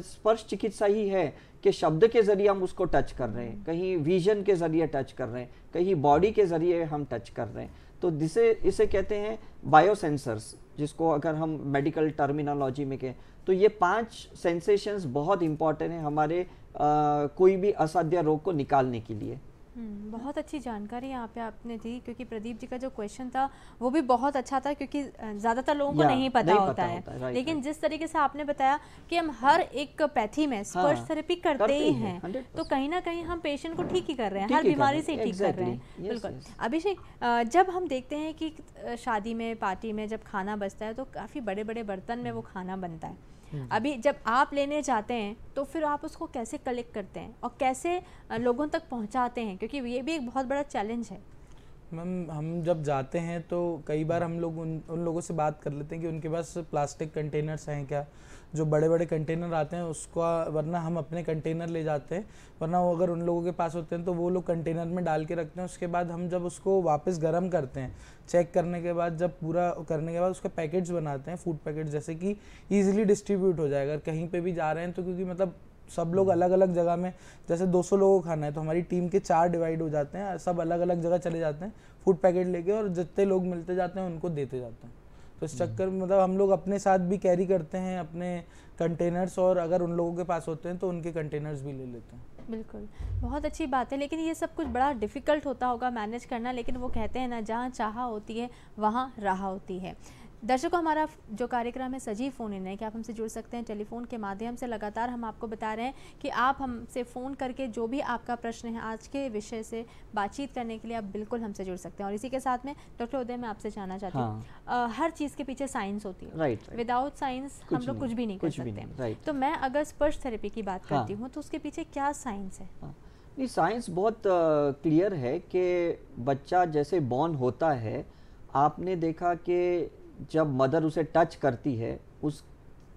स्पर्श चिकित्सा ही है कि शब्द के जरिए हम उसको टच कर रहे हैं कहीं विजन के जरिए टच कर रहे हैं कहीं बॉडी के जरिए हम टच कर रहे हैं तो जिसे इसे कहते हैं बायोसेंसर्स जिसको अगर हम मेडिकल टर्मिनोलॉजी में कहें तो ये पांच सेंसेशंस बहुत इंपॉर्टेंट हैं हमारे आ, कोई भी असाध्य रोग को निकालने के लिए हम्म, बहुत अच्छी जानकारी यहाँ पे आपने दी क्योंकि प्रदीप जी का जो क्वेश्चन था वो भी बहुत अच्छा था क्योंकि ज़्यादातर लोगों को नहीं पता नहीं होता, पता है, होता लेकिन जिस तरीके से आपने बताया कि हम हर एक पैथी में हाँ, स्पर्श हाँ, थेरेपी करते, करते ही हैं है, तो कहीं ना कहीं हम पेशेंट को ठीक ही कर रहे हैं हर बीमारी से ठीक कर रहे हैं बिल्कुल अभिषेक जब हम देखते हैं कि शादी में पार्टी में जब खाना बचता है तो काफ़ी बड़े बड़े बर्तन में वो खाना बनता है हम्म। अभी जब आप लेने जाते हैं तो फिर आप उसको कैसे कलेक्ट करते हैं और कैसे लोगों तक पहुंचाते हैं क्योंकि ये भी एक बहुत बड़ा चैलेंज है मैम हम जब जाते हैं तो कई बार हम लोग उन उन लोगों से बात कर लेते हैं कि उनके पास प्लास्टिक कंटेनर्स हैं क्या जो बड़े बड़े कंटेनर आते हैं उसका वरना हम अपने कंटेनर ले जाते हैं वरना वो अगर उन लोगों के पास होते हैं तो वो लोग कंटेनर में डाल के रखते हैं उसके बाद हम जब उसको वापस गर्म करते हैं चेक करने के बाद जब पूरा करने के बाद उसके पैकेट्स बनाते हैं फूड पैकेट जैसे कि ईजिली डिस्ट्रीब्यूट हो जाए अगर कहीं पर भी जा रहे हैं तो क्योंकि मतलब सब लोग हम्म। अलग अलग जगह में जैसे 200 लोगों को खाना है तो हमारी टीम के चार डिवाइड हो जाते हैं सब अलग अलग जगह चले जाते हैं फूड पैकेट लेके और जितने लोग मिलते जाते हैं उनको देते जाते हैं तो इस हम्म। चक्कर में मतलब हम लोग अपने साथ भी कैरी करते हैं अपने कंटेनर्स और अगर उन लोगों के पास होते हैं तो उनके कंटेनर्स भी ले लेते हैं बिल्कुल बहुत अच्छी बात है लेकिन ये सब कुछ बड़ा डिफ़िकल्ट होता होगा मैनेज करना लेकिन वो कहते हैं ना जहाँ चाह होती है वहाँ रहा होती है दर्शकों हमारा जो कार्यक्रम है सजीव फ़ोन इन है कि आप हमसे जुड़ सकते हैं टेलीफोन के माध्यम से लगातार हम आपको बता रहे हैं कि आप हमसे फ़ोन करके जो भी आपका प्रश्न है आज के विषय से बातचीत करने के लिए आप बिल्कुल हमसे जुड़ सकते हैं और इसी के साथ में डॉक्टर उदय मैं आपसे जानना चाहती हूँ हाँ। हर चीज़ के पीछे साइंस होती है विदाउट साइंस हम लोग कुछ भी नहीं कर सकते तो मैं अगर स्पर्श थेरेपी की बात हाँ। करती हूँ तो उसके पीछे क्या साइंस है हाँ। नहीं साइंस बहुत क्लियर है कि बच्चा जैसे बॉर्न होता है आपने देखा कि जब मदर उसे टच करती है उस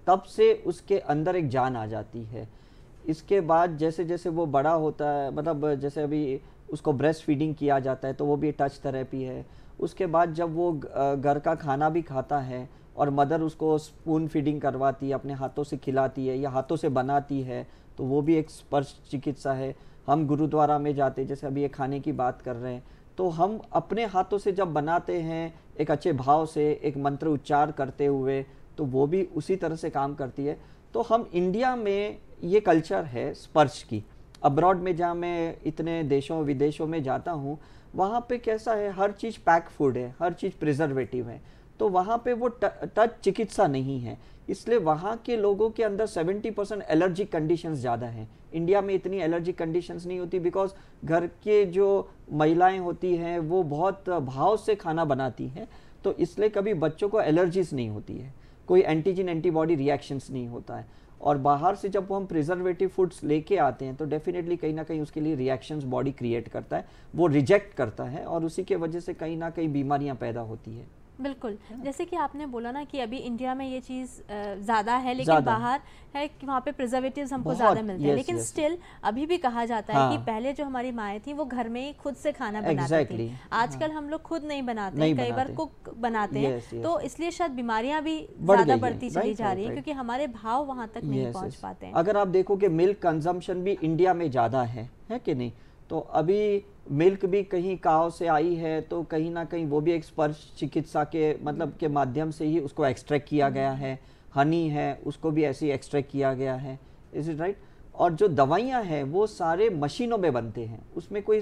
तब से उसके अंदर एक जान आ जाती है इसके बाद जैसे जैसे वो बड़ा होता है मतलब जैसे अभी उसको ब्रेस्ट फीडिंग किया जाता है तो वो भी टच थेरेपी है उसके बाद जब वो घर का खाना भी खाता है और मदर उसको स्पून फीडिंग करवाती है अपने हाथों से खिलाती है या हाथों से बनाती है तो वो भी एक स्पर्श चिकित्सा है हम गुरुद्वारा में जाते जैसे अभी ये खाने की बात कर रहे हैं तो हम अपने हाथों से जब बनाते हैं एक अच्छे भाव से एक मंत्र उच्चार करते हुए तो वो भी उसी तरह से काम करती है तो हम इंडिया में ये कल्चर है स्पर्श की अब्रॉड में जहाँ मैं इतने देशों विदेशों में जाता हूँ वहाँ पे कैसा है हर चीज़ पैक फूड है हर चीज़ प्रिजर्वेटिव है तो वहाँ पे वो टच चिकित्सा नहीं है इसलिए वहाँ के लोगों के अंदर 70 परसेंट एलर्जी कंडीशन ज़्यादा हैं इंडिया में इतनी एलर्जी कंडीशंस नहीं होती बिकॉज घर के जो महिलाएं होती हैं वो बहुत भाव से खाना बनाती हैं तो इसलिए कभी बच्चों को एलर्जीज नहीं होती है कोई एंटीजन एंटीबॉडी रिएक्शंस नहीं होता है और बाहर से जब हम प्रिजर्वेटिव फूड्स लेके आते हैं तो डेफिनेटली कहीं ना कहीं उसके लिए रिएक्शंस बॉडी क्रिएट करता है वो रिजेक्ट करता है और उसी के वजह से कहीं ना कहीं बीमारियां पैदा होती है बिल्कुल जैसे कि आपने बोला ना कि अभी इंडिया में ये चीज़ ज़्यादा है लेकिन बाहर है कि वहाँ पे प्रिजर्वेटिव हमको ज़्यादा मिलते हैं लेकिन स्टिल अभी भी कहा जाता हाँ. है कि हाँ। पहले जो हमारी माए थी वो घर में ही खुद से खाना बनाती थी आजकल हाँ। हम लोग खुद नहीं बनाते कई बार कुक बनाते हैं तो इसलिए शायद बीमारियां भी ज़्यादा बढ़ती चली जा रही है क्योंकि हमारे भाव वहाँ तक नहीं पहुँच पाते हैं अगर आप देखो कि मिल्क कंजम्पशन भी इंडिया में ज़्यादा है कि नहीं तो अभी मिल्क भी कहीं काव से आई है तो कहीं ना कहीं वो भी एक स्पर्श चिकित्सा के मतलब के माध्यम से ही उसको एक्सट्रैक्ट किया हम्म। गया है हनी है उसको भी ऐसे ही एक्सट्रैक्ट किया गया है इज इट राइट और जो दवाइयाँ हैं वो सारे मशीनों में बनते हैं उसमें कोई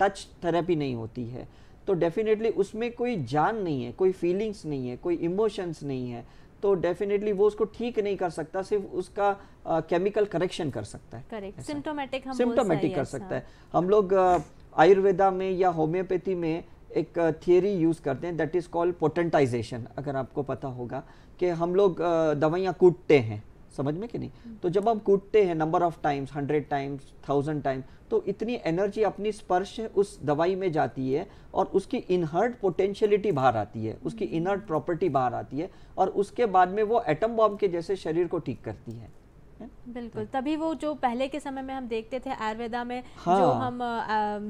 टच थेरेपी नहीं होती है तो डेफिनेटली उसमें कोई जान नहीं है कोई फीलिंग्स नहीं है कोई इमोशंस नहीं है तो डेफिनेटली वो उसको ठीक नहीं कर सकता सिर्फ उसका केमिकल करेक्शन कर सकता है करेक्ट सिम्टोमेटिक हम सिम्टोमेटिक कर सकता हाँ। है हम लोग uh, आयुर्वेदा में या होम्योपैथी में एक थियरी यूज़ करते हैं दैट इज़ कॉल्ड पोटेंटाइजेशन अगर आपको पता होगा कि हम लोग दवाइयाँ कूटते हैं समझ में कि नहीं हम्म। तो जब हम कूटते हैं number of times hundred times thousand time तो इतनी एनर्जी अपनी स्पर्श उस दवाई में जाती है और उसकी इनहर्ट पोटेंशियलिटी बाहर आती है उसकी इनहर्ट हम्म। प्रॉपर्टी बाहर आती है और उसके बाद में वो एटम बॉम्ब के जैसे शरीर को ठीक करती है बिल्कुल हाँ। तभी वो जो पहले के समय में हम देखते थे आयुर्वेदा में हाँ, जो हम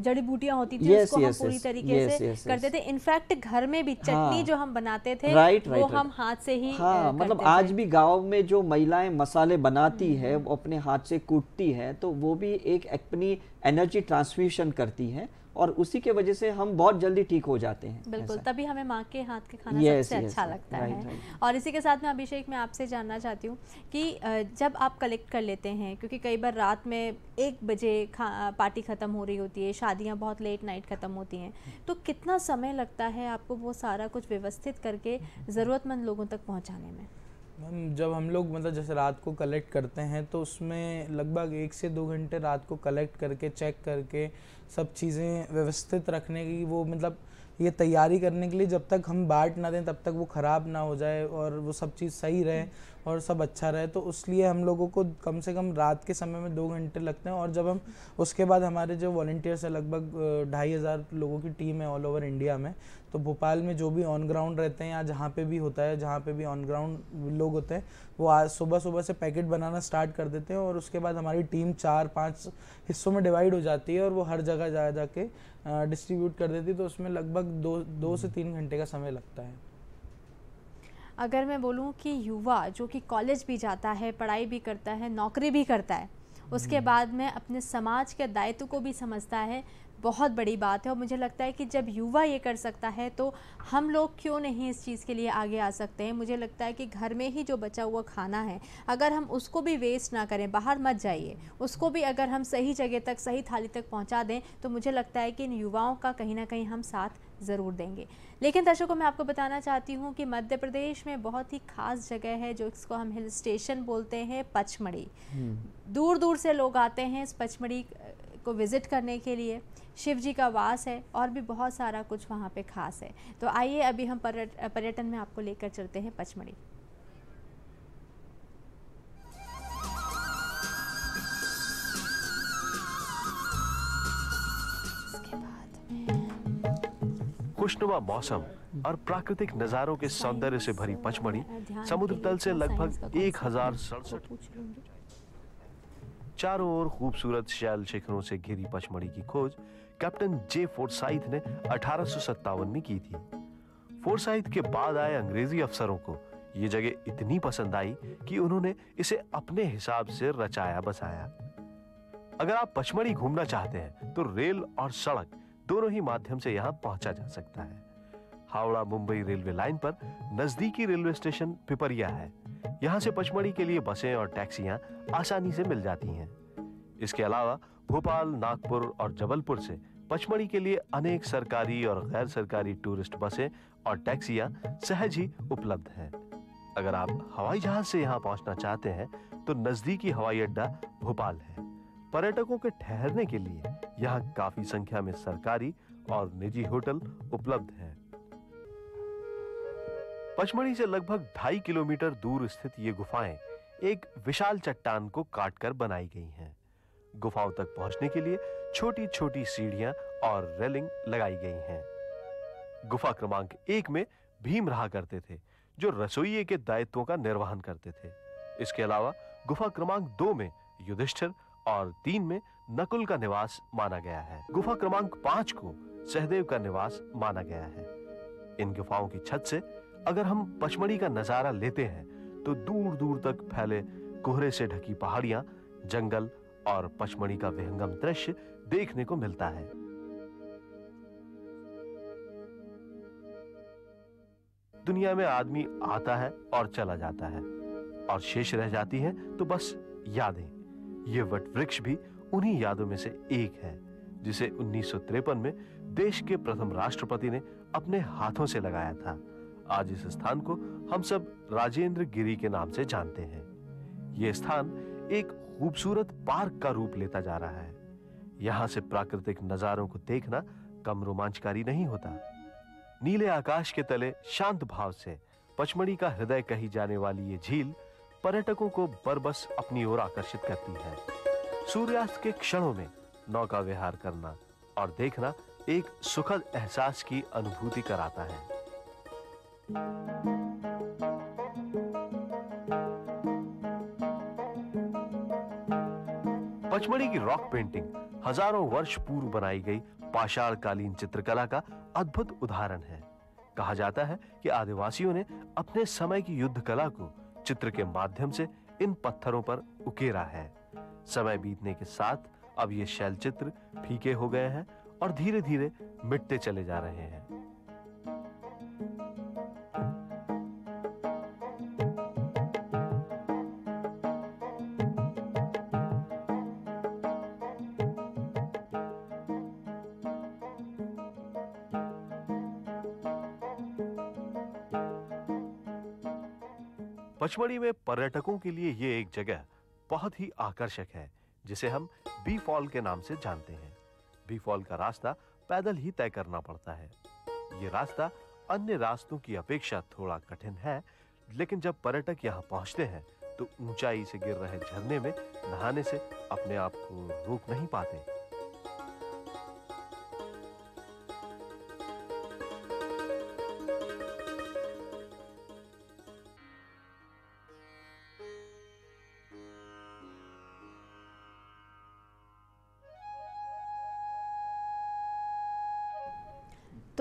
जड़ी बूटियां होती थी yes, उसको yes, हम पूरी yes, तरीके yes, से yes, करते थे इनफैक्ट घर में भी चटनी हाँ, जो हम बनाते थे right, वो right. हम हाथ से ही हाँ, मतलब आज भी गाँव में जो महिलाएं मसाले बनाती हम्म, है हम्म। वो अपने हाथ से कूटती है तो वो भी एक अपनी एनर्जी ट्रांसमिशन करती है और उसी के वजह से हम बहुत जल्दी ठीक हो जाते हैं बिल्कुल तभी हमें माँ के हाथ के खाना yes, सबसे yes, अच्छा yes, लगता right, है right. और इसी के साथ में अभिषेक मैं आपसे जानना चाहती हूँ कि जब आप कलेक्ट कर लेते हैं क्योंकि कई बार रात में एक बजे पार्टी ख़त्म हो रही होती है शादियाँ बहुत लेट नाइट ख़त्म होती हैं तो कितना समय लगता है आपको वो सारा कुछ व्यवस्थित करके ज़रूरतमंद लोगों तक पहुँचाने में मैम जब हम लोग मतलब जैसे रात को कलेक्ट करते हैं तो उसमें लगभग एक से दो घंटे रात को कलेक्ट करके चेक करके सब चीज़ें व्यवस्थित रखने की वो मतलब ये तैयारी करने के लिए जब तक हम बांट ना दें तब तक वो ख़राब ना हो जाए और वो सब चीज़ सही रहे और सब अच्छा रहे तो उस लिए हम लोगों को कम से कम रात के समय में दो घंटे लगते हैं और जब हम उसके बाद हमारे जो वॉल्टियर्स हैं लगभग ढाई हज़ार लोगों की टीम है ऑल ओवर इंडिया में तो भोपाल में जो भी ऑन ग्राउंड रहते हैं या जहाँ पे भी होता है जहाँ पे भी ऑन ग्राउंड लोग होते हैं वो आज सुबह सुबह से पैकेट बनाना स्टार्ट कर देते हैं और उसके बाद हमारी टीम चार पाँच हिस्सों में डिवाइड हो जाती है और वो हर जगह जा के डिस्ट्रीब्यूट कर देती है तो उसमें लगभग दो दो से तीन घंटे का समय लगता है अगर मैं बोलूँ कि युवा जो कि कॉलेज भी जाता है पढ़ाई भी करता है नौकरी भी करता है उसके हम्म। बाद में अपने समाज के दायित्व को भी समझता है बहुत बड़ी बात है और मुझे लगता है कि जब युवा ये कर सकता है तो हम लोग क्यों नहीं इस चीज़ के लिए आगे आ सकते हैं मुझे लगता है कि घर में ही जो बचा हुआ खाना है अगर हम उसको भी वेस्ट ना करें बाहर मत जाइए उसको भी अगर हम सही जगह तक सही थाली तक पहुँचा दें तो मुझे लगता है कि इन युवाओं का कहीं ना कहीं हम साथ ज़रूर देंगे लेकिन दर्शकों मैं आपको बताना चाहती हूँ कि मध्य प्रदेश में बहुत ही खास जगह है जो इसको हम हिल स्टेशन बोलते हैं पचमढ़ी हम्म। दूर दूर से लोग आते हैं इस पचमढ़ी को विज़िट करने के लिए शिव जी का वास है और भी बहुत सारा कुछ वहाँ पे खास है तो आइए अभी हम पर्यटन में आपको लेकर चलते हैं पचमढ़ी खुशनुमा मौसम और प्राकृतिक नजारों के सौंदर्य से भरी पचमढ़ी समुद्र तल से लगभग एक हजार सड़सठ चारों ओर खूबसूरत शैल शिखरों से घिरी पचमढ़ी की खोज कैप्टन जे फोरसाइथ ने अठारह में की थी फोरसाइथ के बाद आए अंग्रेजी अफसरों को ये जगह इतनी पसंद आई कि उन्होंने इसे अपने हिसाब से रचाया बसाया अगर आप पचमढ़ी घूमना चाहते हैं तो रेल और सड़क दोनों ही माध्यम से यहाँ पहुंचा जा सकता है हावड़ा मुंबई रेलवे लाइन पर नजदीकी रेलवे स्टेशन पिपरिया है यहाँ से पचमढ़ी के लिए बसें और टैक्सियां आसानी से मिल जाती हैं इसके अलावा भोपाल नागपुर और जबलपुर से पचमढ़ी के लिए अनेक सरकारी और गैर सरकारी टूरिस्ट बसें और टैक्सियां सहज ही उपलब्ध हैं अगर आप हवाई जहाज से यहाँ पहुंचना चाहते हैं तो नजदीकी हवाई अड्डा भोपाल है पर्यटकों के ठहरने के लिए यहाँ काफी संख्या में सरकारी और निजी होटल उपलब्ध हैं। पचमढ़ी से लगभग ढाई किलोमीटर दूर स्थित ये गुफाएं एक विशाल चट्टान को काटकर बनाई गई हैं। गुफाओं तक पहुंचने के लिए छोटी छोटी सीढ़ियां और रेलिंग लगाई गई हैं गुफा क्रमांक एक में भीम रहा करते थे जो रसोइये के दायित्वों का निर्वहन करते थे इसके अलावा गुफा क्रमांक दो में युधिष्ठिर और तीन में नकुल का निवास माना गया है गुफा क्रमांक पांच को सहदेव का निवास माना गया है इन गुफाओं की छत से अगर हम पचमढ़ी का नजारा लेते हैं तो दूर दूर तक फैले कोहरे से ढकी पहाड़ियां जंगल और पचमढ़ी का विहंगम दृश्य देखने को मिलता है दुनिया में आदमी आता है और चला जाता है और शेष रह जाती है तो बस यादें ये वट वृक्ष भी उन्हीं यादों में से एक है जिसे उन्नीस में देश के प्रथम राष्ट्रपति ने अपने हाथों से लगाया था आज इस स्थान को हम सब राजेंद्र गिरी के नाम से जानते हैं यह स्थान एक खूबसूरत पार्क का रूप लेता जा रहा है यहां से प्राकृतिक नजारों को देखना कम रोमांचकारी नहीं होता नीले आकाश के तले शांत भाव से पचमढ़ी का हृदय कही जाने वाली ये झील पर्यटकों को बरबस अपनी ओर आकर्षित करती है सूर्यास्त के क्षणों में नौका विहार करना और देखना एक सुखद एहसास की अनुभूति कराता है पचमढ़ी की रॉक पेंटिंग हजारों वर्ष पूर्व बनाई गई पाषाण कालीन चित्रकला का अद्भुत उदाहरण है कहा जाता है कि आदिवासियों ने अपने समय की युद्ध कला को चित्र के माध्यम से इन पत्थरों पर उकेरा है समय बीतने के साथ अब ये शैल चित्र फीके हो गए हैं और धीरे धीरे मिटते चले जा रहे हैं पचमढ़ी में पर्यटकों के लिए ये एक जगह बहुत ही आकर्षक है जिसे हम बी फॉल के नाम से जानते हैं बी फॉल का रास्ता पैदल ही तय करना पड़ता है ये रास्ता अन्य रास्तों की अपेक्षा थोड़ा कठिन है लेकिन जब पर्यटक यहाँ पहुँचते हैं तो ऊंचाई से गिर रहे झरने में नहाने से अपने आप को रोक नहीं पाते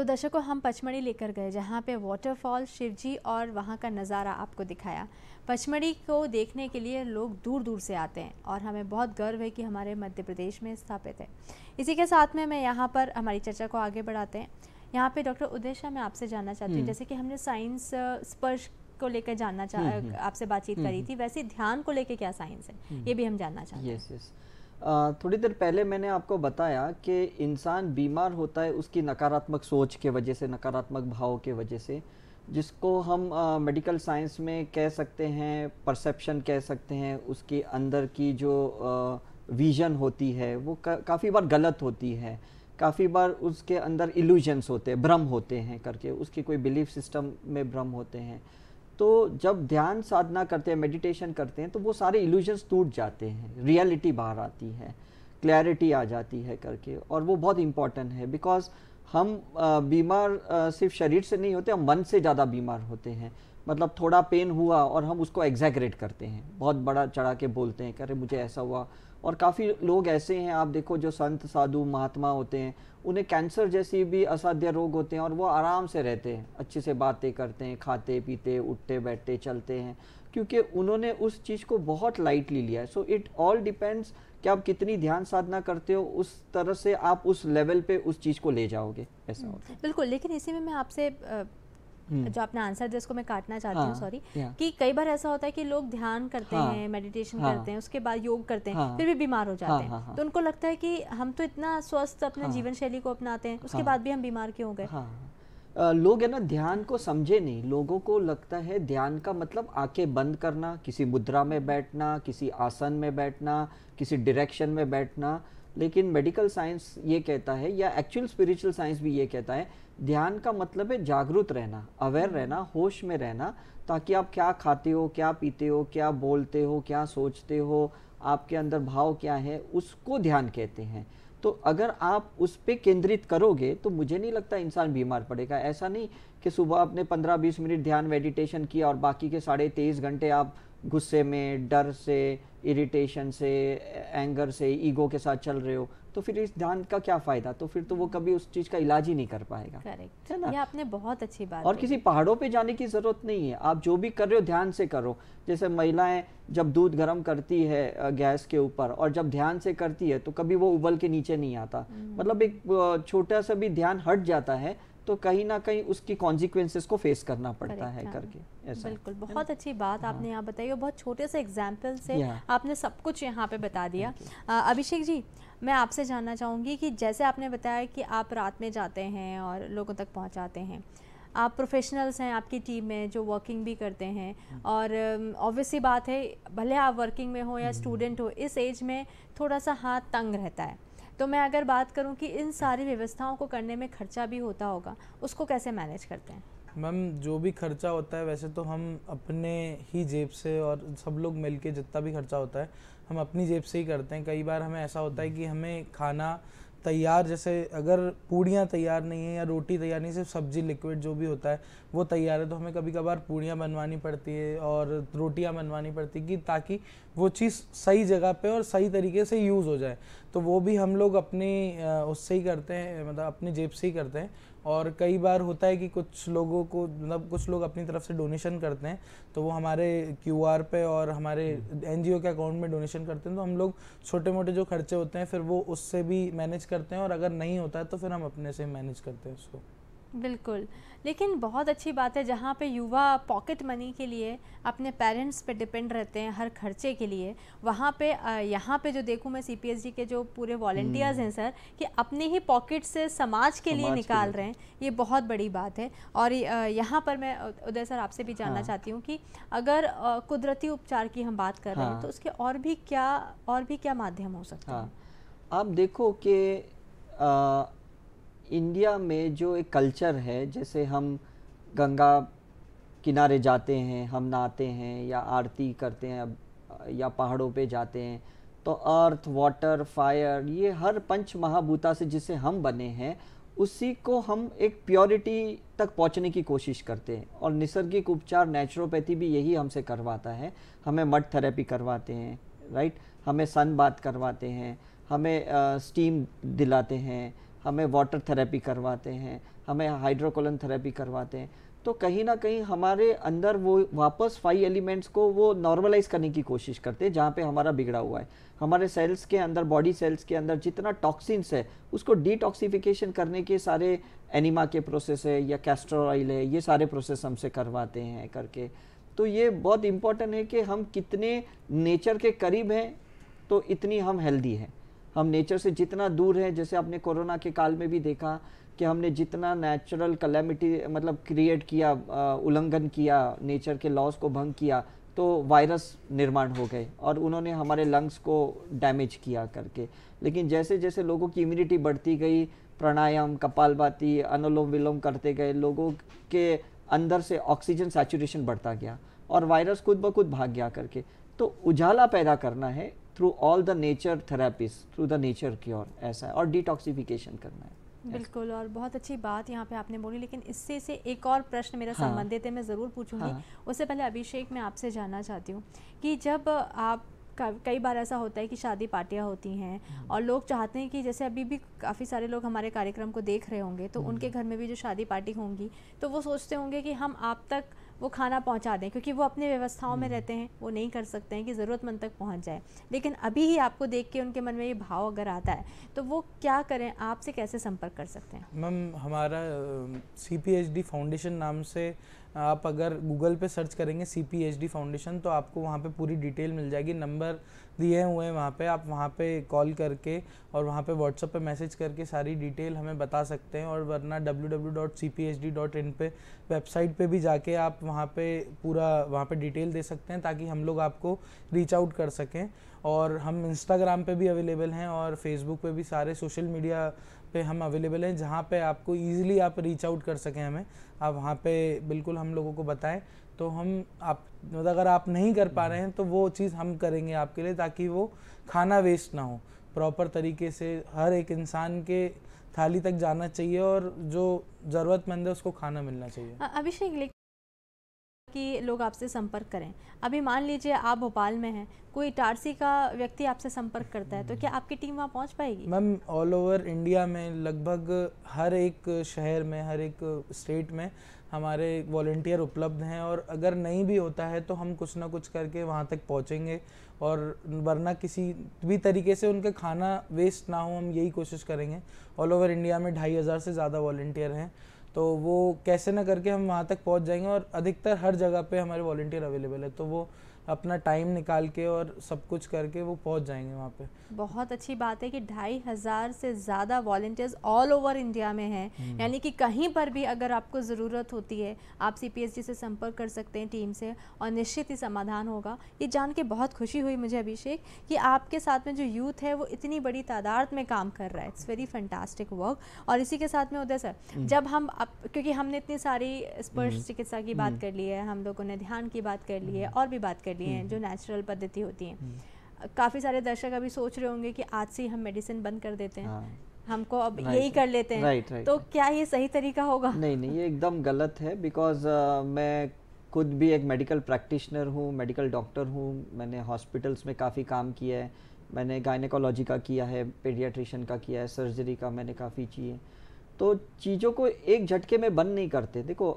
तो दर्शकों हम पचमढ़ी लेकर गए जहाँ पे वाटरफॉल शिवजी और वहाँ का नज़ारा आपको दिखाया पचमढ़ी को देखने के लिए लोग दूर दूर से आते हैं और हमें बहुत गर्व है कि हमारे मध्य प्रदेश में स्थापित है इसी के साथ में मैं यहाँ पर हमारी चर्चा को आगे बढ़ाते हैं यहाँ पे डॉक्टर उदेश मैं आपसे जानना चाहती हूँ हम्म। जैसे कि हमने साइंस स्पर्श को लेकर जानना चाह हम्म, हम्म। आपसे बातचीत करी थी वैसे ध्यान को लेकर क्या साइंस है ये भी हम जानना चाहते हैं थोड़ी देर पहले मैंने आपको बताया कि इंसान बीमार होता है उसकी नकारात्मक सोच के वजह से नकारात्मक भाव के वजह से जिसको हम मेडिकल साइंस में कह सकते हैं परसेप्शन कह सकते हैं उसके अंदर की जो विजन होती है वो का, काफ़ी बार गलत होती है काफ़ी बार उसके अंदर इल्यूजन्स होते हैं भ्रम होते हैं करके उसकी कोई बिलीफ सिस्टम में भ्रम होते हैं तो जब ध्यान साधना करते हैं मेडिटेशन करते हैं तो वो सारे इल्यूजन्स टूट जाते हैं रियलिटी बाहर आती है क्लैरिटी आ जाती है करके और वो बहुत इम्पॉर्टेंट है बिकॉज हम बीमार सिर्फ शरीर से नहीं होते हम मन से ज़्यादा बीमार होते हैं मतलब थोड़ा पेन हुआ और हम उसको एग्जैगरेट करते हैं बहुत बड़ा चढ़ा के बोलते हैं करे मुझे ऐसा हुआ और काफ़ी लोग ऐसे हैं आप देखो जो संत साधु महात्मा होते हैं उन्हें कैंसर जैसी भी असाध्य रोग होते हैं और वो आराम से रहते हैं अच्छे से बातें करते हैं खाते पीते उठते बैठते चलते हैं क्योंकि उन्होंने उस चीज़ को बहुत लाइटली लिया है सो इट ऑल डिपेंड्स कि आप कितनी ध्यान साधना करते हो उस तरह से आप उस लेवल पे उस चीज़ को ले जाओगे ऐसा होता है बिल्कुल लेकिन इसी में मैं आपसे हम्म। जो आपने आंसर दिया उसको मैं काटना चाहती हूँ सॉरी हाँ, कि कई बार ऐसा होता है कि लोग ध्यान करते हाँ, हैं मेडिटेशन हाँ। करते हैं उसके बाद योग करते हैं फिर भी बीमार हो जाते हैं तो उनको लगता है कि हम तो इतना स्वस्थ अपने जीवन शैली को अपनाते हैं उसके बाद भी हम बीमार क्यों हो गए लोग है ना ध्यान को समझे नहीं लोगों को लगता है ध्यान का मतलब आंखें बंद करना किसी मुद्रा में बैठना किसी आसन में बैठना किसी डायरेक्शन में बैठना लेकिन मेडिकल साइंस ये कहता है या एक्चुअल स्पिरिचुअल साइंस भी ये कहता है ध्यान का मतलब है जागरूक रहना अवेयर हम्म। रहना होश में रहना ताकि आप क्या खाते हो क्या पीते हो क्या बोलते हो क्या सोचते हो आपके अंदर भाव क्या है उसको ध्यान कहते हैं तो अगर आप उस पर केंद्रित करोगे तो मुझे नहीं लगता इंसान बीमार पड़ेगा ऐसा नहीं कि सुबह आपने 15-20 मिनट ध्यान मेडिटेशन किया और बाकी के साढ़े तेईस घंटे आप गुस्से में डर से इरिटेशन से एंगर से ईगो के साथ चल रहे हो तो फिर इस ध्यान का क्या फायदा तो फिर तो वो कभी उस चीज का इलाज ही नहीं कर पाएगा करेक्ट है ना ये आपने बहुत अच्छी बात और किसी पहाड़ों पे जाने की जरूरत नहीं है आप जो भी कर रहे हो ध्यान से करो जैसे महिलाएं जब दूध गर्म करती है गैस के ऊपर और जब ध्यान से करती है तो कभी वो उबल के नीचे नहीं आता हम्म। मतलब एक छोटा सा भी ध्यान हट जाता है तो कहीं ना कहीं उसकी कॉन्सिक्वेंसेस को फेस करना पड़ता है हाँ। करके ऐसा बिल्कुल बहुत अच्छी बात हाँ। आपने यहाँ बताई और बहुत छोटे से एग्जाम्पल से आपने सब कुछ यहाँ पे बता दिया अभिषेक जी मैं आपसे जानना चाहूँगी कि जैसे आपने बताया कि आप रात में जाते हैं और लोगों तक पहुँचाते हैं आप प्रोफेशनल्स हैं आपकी टीम में जो वर्किंग भी करते हैं hmm। और ऑब्वियसली बात है भले आप वर्किंग में हो या स्टूडेंट hmm। हो इस एज में थोड़ा सा हाथ तंग रहता है तो मैं अगर बात करूँ कि इन सारी व्यवस्थाओं को करने में खर्चा भी होता होगा उसको कैसे मैनेज करते हैं मैम जो भी खर्चा होता है वैसे तो हम अपने ही जेब से और सब लोग मिल जितना भी खर्चा होता है हम अपनी जेब से ही करते हैं कई बार हमें ऐसा होता है कि हमें खाना तैयार जैसे अगर पूड़ियाँ तैयार नहीं है या रोटी तैयार नहीं सिर्फ सब्जी लिक्विड जो भी होता है वो तैयार है तो हमें कभी कभार पूड़ियाँ बनवानी पड़ती है और रोटियाँ बनवानी पड़ती कि ताकि वो चीज़ सही जगह पे और सही तरीके से यूज़ हो जाए तो वो भी हम लोग अपनी उससे ही करते हैं मतलब अपनी जेब से ही करते हैं और कई बार होता है कि कुछ लोगों को मतलब कुछ लोग अपनी तरफ से डोनेशन करते हैं तो वो हमारे क्यू पे और हमारे एन के अकाउंट में डोनेशन करते हैं तो हम लोग छोटे मोटे जो खर्चे होते हैं फिर वो उससे भी मैनेज करते हैं और अगर नहीं होता है तो फिर हम अपने से मैनेज करते हैं उसको बिल्कुल लेकिन बहुत अच्छी बात है जहाँ पे युवा पॉकेट मनी के लिए अपने पेरेंट्स पे डिपेंड रहते हैं हर खर्चे के लिए वहाँ पे यहाँ पे जो देखूँ मैं सी के जो पूरे वॉल्टियर्स हम्म। हैं सर कि अपने ही पॉकेट से समाज के समाज लिए निकाल रहे हैं ये बहुत बड़ी बात है और यहाँ पर मैं उदय सर आपसे भी जानना हाँ। चाहती हूँ कि अगर कुदरती उपचार की हम बात कर रहे हैं हाँ। तो उसके और भी क्या और भी क्या माध्यम हो सकता है हाँ। आप देखो कि इंडिया में जो एक कल्चर है जैसे हम गंगा किनारे जाते हैं हम नहाते हैं या आरती करते हैं या पहाड़ों पे जाते हैं तो अर्थ वाटर फायर ये हर पंच महाभूता से जिसे हम बने हैं उसी को हम एक प्योरिटी तक पहुंचने की कोशिश करते हैं और निसर्गिक उपचार नेचुरोपैथी भी यही हमसे करवाता है हमें मड थेरेपी करवाते हैं राइट हमें सन बात करवाते हैं हमें आ, स्टीम दिलाते हैं हमें वाटर थेरेपी करवाते हैं हमें हाइड्रोकोलन थेरेपी करवाते हैं तो कहीं ना कहीं हमारे अंदर वो वापस फाइव एलिमेंट्स को वो नॉर्मलाइज करने की कोशिश करते हैं जहाँ पे हमारा बिगड़ा हुआ है हमारे सेल्स के अंदर बॉडी सेल्स के अंदर जितना टॉक्सिन्स है उसको डिटॉक्सिफिकेशन करने के सारे एनिमा के प्रोसेस है या कैस्ट्रोल ऑयल है ये सारे प्रोसेस हमसे करवाते हैं करके तो ये बहुत इम्पोर्टेंट है कि हम कितने नेचर के करीब हैं तो इतनी हम हेल्दी हैं हम नेचर से जितना दूर हैं जैसे आपने कोरोना के काल में भी देखा कि हमने जितना नेचुरल कलेमिटी मतलब क्रिएट किया उल्लंघन किया नेचर के लॉस को भंग किया तो वायरस निर्माण हो गए और उन्होंने हमारे लंग्स को डैमेज किया करके लेकिन जैसे जैसे लोगों की इम्यूनिटी बढ़ती गई प्राणायाम भाती अनुलोम विलोम करते गए लोगों के अंदर से ऑक्सीजन सैचुरेशन बढ़ता गया और वायरस खुद ब खुद भाग गया करके तो उजाला पैदा करना है through all the nature therapies through the nature cure ऐसा है और डिटॉक्सिफिकेशन करना है बिल्कुल और बहुत अच्छी बात यहाँ पे आपने बोली लेकिन इससे से एक और प्रश्न मेरा हाँ, संबंधित है मैं ज़रूर पूछूंगी हाँ, उससे पहले अभिषेक मैं आपसे जानना चाहती हूँ कि जब आप कई बार ऐसा होता है कि शादी पार्टियाँ होती हैं हाँ। और लोग चाहते हैं कि जैसे अभी भी काफ़ी सारे लोग हमारे कार्यक्रम को देख रहे होंगे तो हाँ। उनके घर में भी जो शादी पार्टी होंगी तो वो सोचते होंगे कि हम आप तक वो खाना पहुंचा दें क्योंकि वो अपनी व्यवस्थाओं में हम्म। रहते हैं वो नहीं कर सकते हैं कि ज़रूरतमंद तक पहुंच जाए लेकिन अभी ही आपको देख के उनके मन में ये भाव अगर आता है तो वो क्या करें आपसे कैसे संपर्क कर सकते हैं मैम हमारा C P H D foundation नाम से आप अगर गूगल पे सर्च करेंगे C P H D foundation तो आपको वहाँ पे पूरी डिटेल मिल जाएगी नंबर दिए हुए हैं वहाँ पे आप वहाँ पे कॉल करके और वहाँ पे व्हाट्सअप पे मैसेज करके सारी डिटेल हमें बता सकते हैं और वरना www.cphd.in पे वेबसाइट पे भी जाके आप वहाँ पे पूरा वहाँ पे डिटेल दे सकते हैं ताकि हम लोग आपको रीच आउट कर सकें और हम इंस्टाग्राम पे भी अवेलेबल हैं और फेसबुक पे भी सारे सोशल मीडिया पे हम अवेलेबल हैं जहाँ पे आपको ईजिली आप रीच आउट कर सकें हमें आप वहाँ पे बिल्कुल हम लोगों को बताएं तो हम आप मतलब अगर आप नहीं कर पा रहे हैं तो वो चीज़ हम करेंगे आपके लिए ताकि वो खाना वेस्ट ना हो प्रॉपर तरीके से हर एक इंसान के थाली तक जाना चाहिए और जो ज़रूरतमंद है उसको खाना मिलना चाहिए अभिषेक लेकिन कि लोग आपसे संपर्क करें अभी मान लीजिए आप भोपाल में हैं कोई इटारसी का व्यक्ति आपसे संपर्क करता है तो क्या आपकी टीम वहाँ पहुँच पाएगी मैम ऑल ओवर इंडिया में लगभग हर एक शहर में हर एक स्टेट में हमारे वॉल्टियर उपलब्ध हैं और अगर नहीं भी होता है तो हम कुछ ना कुछ करके वहाँ तक पहुँचेंगे और वरना किसी भी तरीके से उनका खाना वेस्ट ना हो हम यही कोशिश करेंगे ऑल ओवर इंडिया में ढाई हज़ार से ज़्यादा वॉल्टियर हैं तो वो कैसे ना करके हम वहाँ तक पहुँच जाएंगे और अधिकतर हर जगह पर हमारे वॉल्टियर अवेलेबल है तो वो अपना टाइम निकाल के और सब कुछ करके वो पहुंच जाएंगे वहाँ पे बहुत अच्छी बात है कि ढाई हज़ार से ज़्यादा वॉल्टियर्स ऑल ओवर इंडिया में हैं हम्म। यानी कि कहीं पर भी अगर आपको ज़रूरत होती है आप सी से संपर्क कर सकते हैं टीम से और निश्चित ही समाधान होगा ये जान के बहुत खुशी हुई मुझे अभिषेक कि आपके साथ में जो यूथ है वो इतनी बड़ी तादाद में काम कर रहा है इट्स वेरी फंटास्टिक वर्क और इसी के साथ में उदय सर हम्म। जब हम अप, क्योंकि हमने इतनी सारी स्पर्श हम्म। चिकित्सा की बात कर ली है हम लोगों ने ध्यान की बात कर ली है और भी बात कर कर लिए हैं जो नेचुरल हम्म। पद्धति होती है हम्म। काफ़ी सारे दर्शक अभी सोच रहे होंगे कि आज से हम मेडिसिन बंद कर देते हैं हाँ। हमको अब यही कर लेते हैं राइट, राइट, तो राइट, क्या ये सही तरीका होगा नहीं नहीं ये एकदम गलत है बिकॉज uh, मैं खुद भी एक मेडिकल प्रैक्टिशनर हूँ मेडिकल डॉक्टर हूँ मैंने हॉस्पिटल्स में काफ़ी काम किया है मैंने गायनेकोलॉजी का किया है पेडियाट्रिशन का किया है सर्जरी का मैंने काफ़ी किए तो चीज़ों को एक झटके में बंद नहीं करते देखो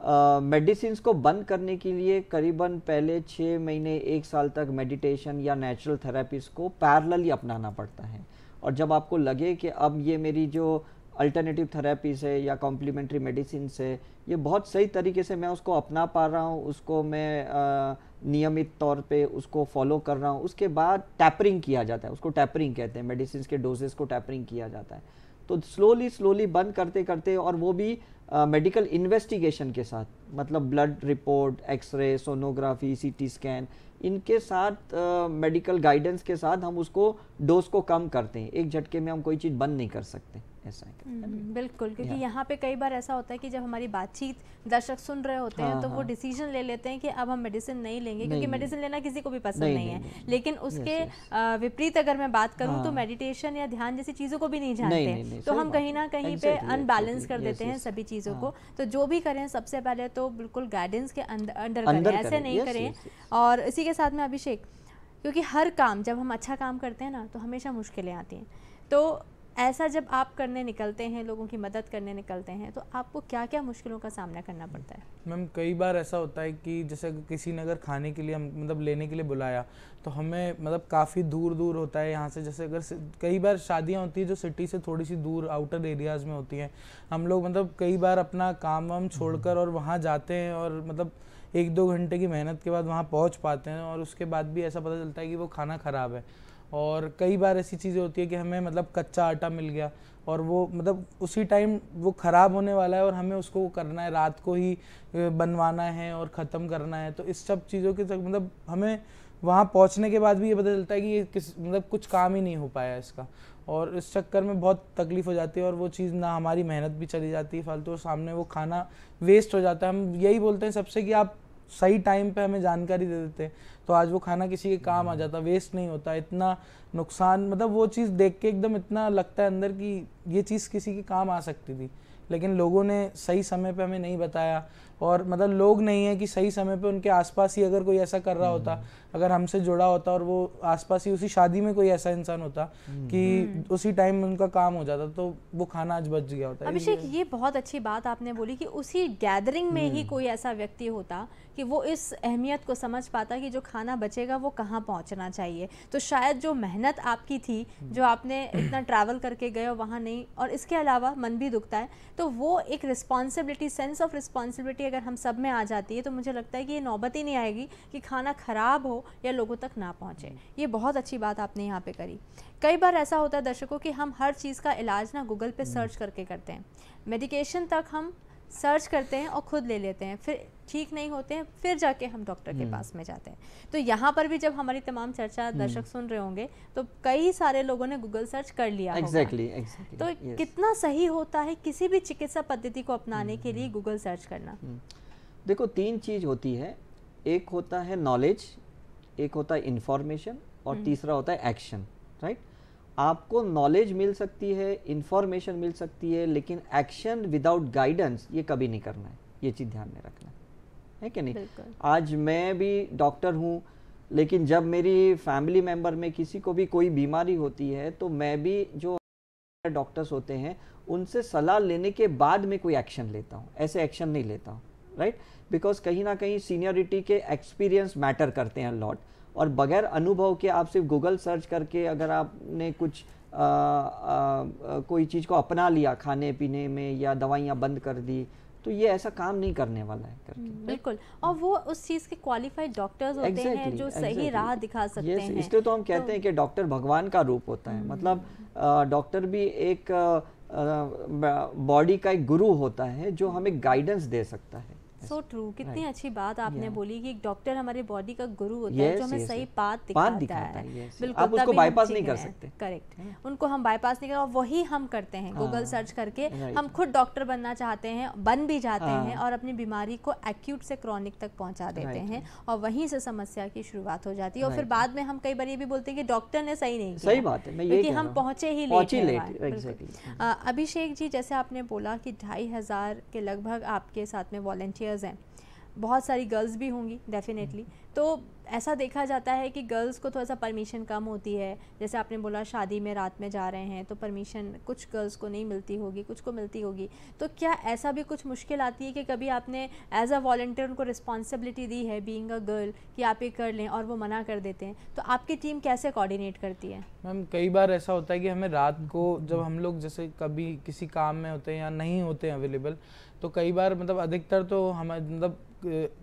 मेडिसिन को बंद करने के लिए करीबन पहले छः महीने एक साल तक मेडिटेशन या नेचुरल थेरेपीज को पैरलली अपनाना पड़ता है और जब आपको लगे कि अब ये मेरी जो अल्टरनेटिव थेरेपीज है या कॉम्प्लीमेंट्री मेडिसिन है ये बहुत सही तरीके से मैं उसको अपना पा रहा हूँ उसको मैं नियमित तौर पे उसको फॉलो कर रहा हूँ उसके बाद टैपरिंग किया जाता है उसको टैपरिंग कहते हैं मेडिसिन के डोजेस को टैपरिंग किया जाता है तो स्लोली स्लोली बंद करते करते और वो भी मेडिकल uh, इन्वेस्टिगेशन के साथ मतलब blood report xray sonography CT scan इनके साथ मेडिकल uh, गाइडेंस के साथ हम उसको डोज को कम करते हैं एक झटके में हम कोई चीज़ बंद नहीं कर सकते ऐसा हम्म, बिल्कुल क्योंकि यहाँ पे कई बार ऐसा होता है कि जब हमारी बातचीत दर्शक सुन रहे होते हाँ, हैं तो हाँ, वो डिसीजन ले लेते हैं कि अब हम मेडिसिन नहीं लेंगे नहीं, क्योंकि मेडिसिन लेना किसी को भी पसंद नहीं, नहीं, नहीं है लेकिन उसके विपरीत अगर मैं बात करूँ हाँ, तो मेडिटेशन हाँ। या ध्यान जैसी चीज़ों को भी नहीं जानते तो हम कहीं ना कहीं पे अनबैलेंस कर देते हैं सभी चीज़ों हाँ। को तो जो भी करें सबसे पहले तो बिल्कुल गाइडेंस के अंदर ऐसे नहीं करें और इसी के साथ में अभिषेक क्योंकि हर काम जब हम अच्छा काम करते हैं ना तो हमेशा मुश्किलें आती हैं तो ऐसा जब आप करने निकलते हैं लोगों की मदद करने निकलते हैं तो आपको क्या क्या मुश्किलों का सामना करना पड़ता है मैम कई बार ऐसा होता है कि जैसे किसी ने अगर खाने के लिए हम मतलब लेने के लिए बुलाया तो हमें मतलब काफ़ी दूर दूर होता है यहाँ से जैसे अगर कई बार शादियाँ होती हैं जो सिटी से थोड़ी सी दूर आउटर एरियाज़ में होती हैं हम लोग मतलब कई बार अपना काम वाम छोड़कर और वहाँ जाते हैं और मतलब एक दो घंटे की मेहनत के बाद वहाँ पहुँच पाते हैं और उसके बाद भी ऐसा पता चलता है कि वो खाना ख़राब है और कई बार ऐसी चीज़ें होती है कि हमें मतलब कच्चा आटा मिल गया और वो मतलब उसी टाइम वो ख़राब होने वाला है और हमें उसको करना है रात को ही बनवाना है और ख़त्म करना है तो इस सब चीज़ों के मतलब हमें वहाँ पहुँचने के बाद भी ये पता चलता है कि ये किस मतलब कुछ काम ही नहीं हो पाया इसका और इस चक्कर में बहुत तकलीफ़ हो जाती है और वो चीज़ ना हमारी मेहनत भी चली जाती है फालतू और सामने वो खाना वेस्ट हो जाता है हम यही बोलते हैं सबसे कि आप सही टाइम पे हमें जानकारी दे देते हैं तो आज वो खाना किसी के काम आ हम्म। जाता वेस्ट नहीं होता इतना नुकसान मतलब वो चीज़ देख के एकदम इतना लगता है अंदर कि ये चीज़ किसी के काम आ सकती थी लेकिन लोगों ने सही समय पे हमें नहीं बताया और मतलब लोग नहीं है कि सही समय पे उनके आसपास ही अगर कोई ऐसा कर रहा होता हम्म। अगर हमसे जुड़ा होता और वो आसपास ही उसी शादी में कोई ऐसा इंसान होता हम्म। कि हम्म। उसी टाइम उनका काम हो जाता तो वो खाना आज बच गया होता अभिषेक ये बहुत अच्छी बात आपने बोली कि उसी गैदरिंग में ही हम्म। कोई ऐसा व्यक्ति होता कि वो इस अहमियत को समझ पाता कि जो खाना बचेगा वो कहाँ पहुँचना चाहिए तो शायद जो मेहनत आपकी थी जो आपने इतना ट्रैवल करके गए वहाँ नहीं और इसके अलावा मन भी दुखता है तो वो एक रिस्पॉन्सिबिलिटी सेंस ऑफ रिस्पॉन्सिबिलिटी अगर हम सब में आ जाती है तो मुझे लगता है कि ये नौबत ही नहीं आएगी कि खाना ख़राब हो या लोगों तक ना पहुँचे ये बहुत अच्छी बात आपने यहाँ पे करी कई बार ऐसा होता है दर्शकों कि हम हर चीज़ का इलाज ना गूगल पे सर्च हम्म। करके करते हैं मेडिकेशन तक हम सर्च करते हैं और ख़ुद ले लेते हैं फिर ठीक नहीं होते हैं फिर जाके हम डॉक्टर के हम्म। पास में जाते हैं तो यहाँ पर भी जब हमारी तमाम चर्चा हम्म। दर्शक सुन रहे होंगे तो कई सारे लोगों ने गूगल सर्च कर लिया exactly, exactly, तो yes. कितना सही होता है किसी भी चिकित्सा पद्धति को अपनाने के लिए गूगल सर्च करना देखो तीन चीज़ होती है एक होता है नॉलेज एक होता है इन्फॉर्मेशन और हम्म। तीसरा होता है एक्शन राइट आपको नॉलेज मिल सकती है इन्फॉर्मेशन मिल सकती है लेकिन एक्शन विदाउट गाइडेंस ये कभी नहीं करना है ये चीज़ ध्यान में रखना है, है कि नहीं आज मैं भी डॉक्टर हूँ लेकिन जब मेरी फैमिली मेम्बर में किसी को भी कोई बीमारी होती है तो मैं भी जो डॉक्टर्स होते हैं उनसे सलाह लेने के बाद में कोई एक्शन लेता हूँ ऐसे एक्शन नहीं लेता हूँ राइट बिकॉज कहीं ना कहीं सीनियरिटी के एक्सपीरियंस मैटर करते हैं लॉट और बगैर अनुभव के आप सिर्फ गूगल सर्च करके अगर आपने कुछ आ, आ, आ, कोई चीज़ को अपना लिया खाने पीने में या दवाइयाँ बंद कर दी तो ये ऐसा काम नहीं करने वाला है करके हम्म, बिल्कुल और वो उस चीज़ के क्वालिफाइड डॉक्टर्स होते exactly, हैं जो सही राह दिखा सकते yes, हैं इसलिए तो हम कहते तो, हैं कि डॉक्टर भगवान का रूप होता है हम्म। मतलब डॉक्टर भी एक बॉडी का एक गुरु होता है जो हमें गाइडेंस दे सकता है सो so ट्रू कितनी right. अच्छी बात आपने yeah. बोली कि एक डॉक्टर हमारे बॉडी का गुरु होता yes, है जो हमें yes, सही पाथ दिखाता, दिखाता है yes, बिल्कुल आप उसको बाईपास नहीं कर सकते करेक्ट yeah. हाँ। उनको हम बाईपास नहीं कर वही हम करते हैं गूगल ah, सर्च करके right. हम खुद डॉक्टर बनना चाहते हैं बन भी जाते ah. हैं और अपनी बीमारी को एक्यूट से क्रॉनिक तक पहुँचा देते हैं और वहीं से समस्या की शुरुआत हो जाती है और फिर बाद में हम कई बार ये भी बोलते हैं कि डॉक्टर ने सही नहीं सही बात है क्योंकि हम पहुँचे ही लेट हाँ। अभिषेक जी जैसे आपने बोला कि ढाई हजार के लगभग आपके साथ में वॉलेंटियर प्लेयर्स हैं बहुत सारी गर्ल्स भी होंगी डेफिनेटली हम्म। तो ऐसा देखा जाता है कि गर्ल्स को थोड़ा सा परमिशन कम होती है जैसे आपने बोला शादी में रात में जा रहे हैं तो परमिशन कुछ गर्ल्स को नहीं मिलती होगी कुछ को मिलती होगी तो क्या ऐसा भी कुछ मुश्किल आती है कि कभी आपने एज अ वॉल्टियर उनको रिस्पॉन्सिबिलिटी दी है बींग अ गर्ल कि आप ये कर लें और वो मना कर देते हैं तो आपकी टीम कैसे कोऑर्डिनेट करती है मैम कई बार ऐसा होता है कि हमें रात को जब हम लोग जैसे कभी किसी काम में होते हैं या नहीं होते हैं अवेलेबल तो कई बार मतलब अधिकतर तो हम मतलब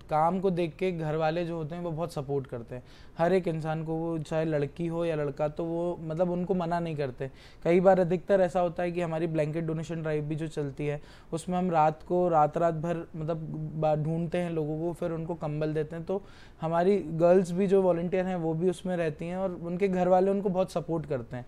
काम को देख के घर वाले जो होते हैं वो बहुत सपोर्ट करते हैं हर एक इंसान को वो चाहे लड़की हो या लड़का तो वो मतलब उनको मना नहीं करते कई बार अधिकतर ऐसा होता है कि हमारी ब्लैंकेट डोनेशन ड्राइव भी जो चलती है उसमें हम रात को रात रात भर मतलब ढूंढते हैं लोगों को फिर उनको कंबल देते हैं तो हमारी गर्ल्स भी जो वॉल्टियर हैं वो भी उसमें रहती हैं और उनके घर वाले उनको बहुत सपोर्ट करते हैं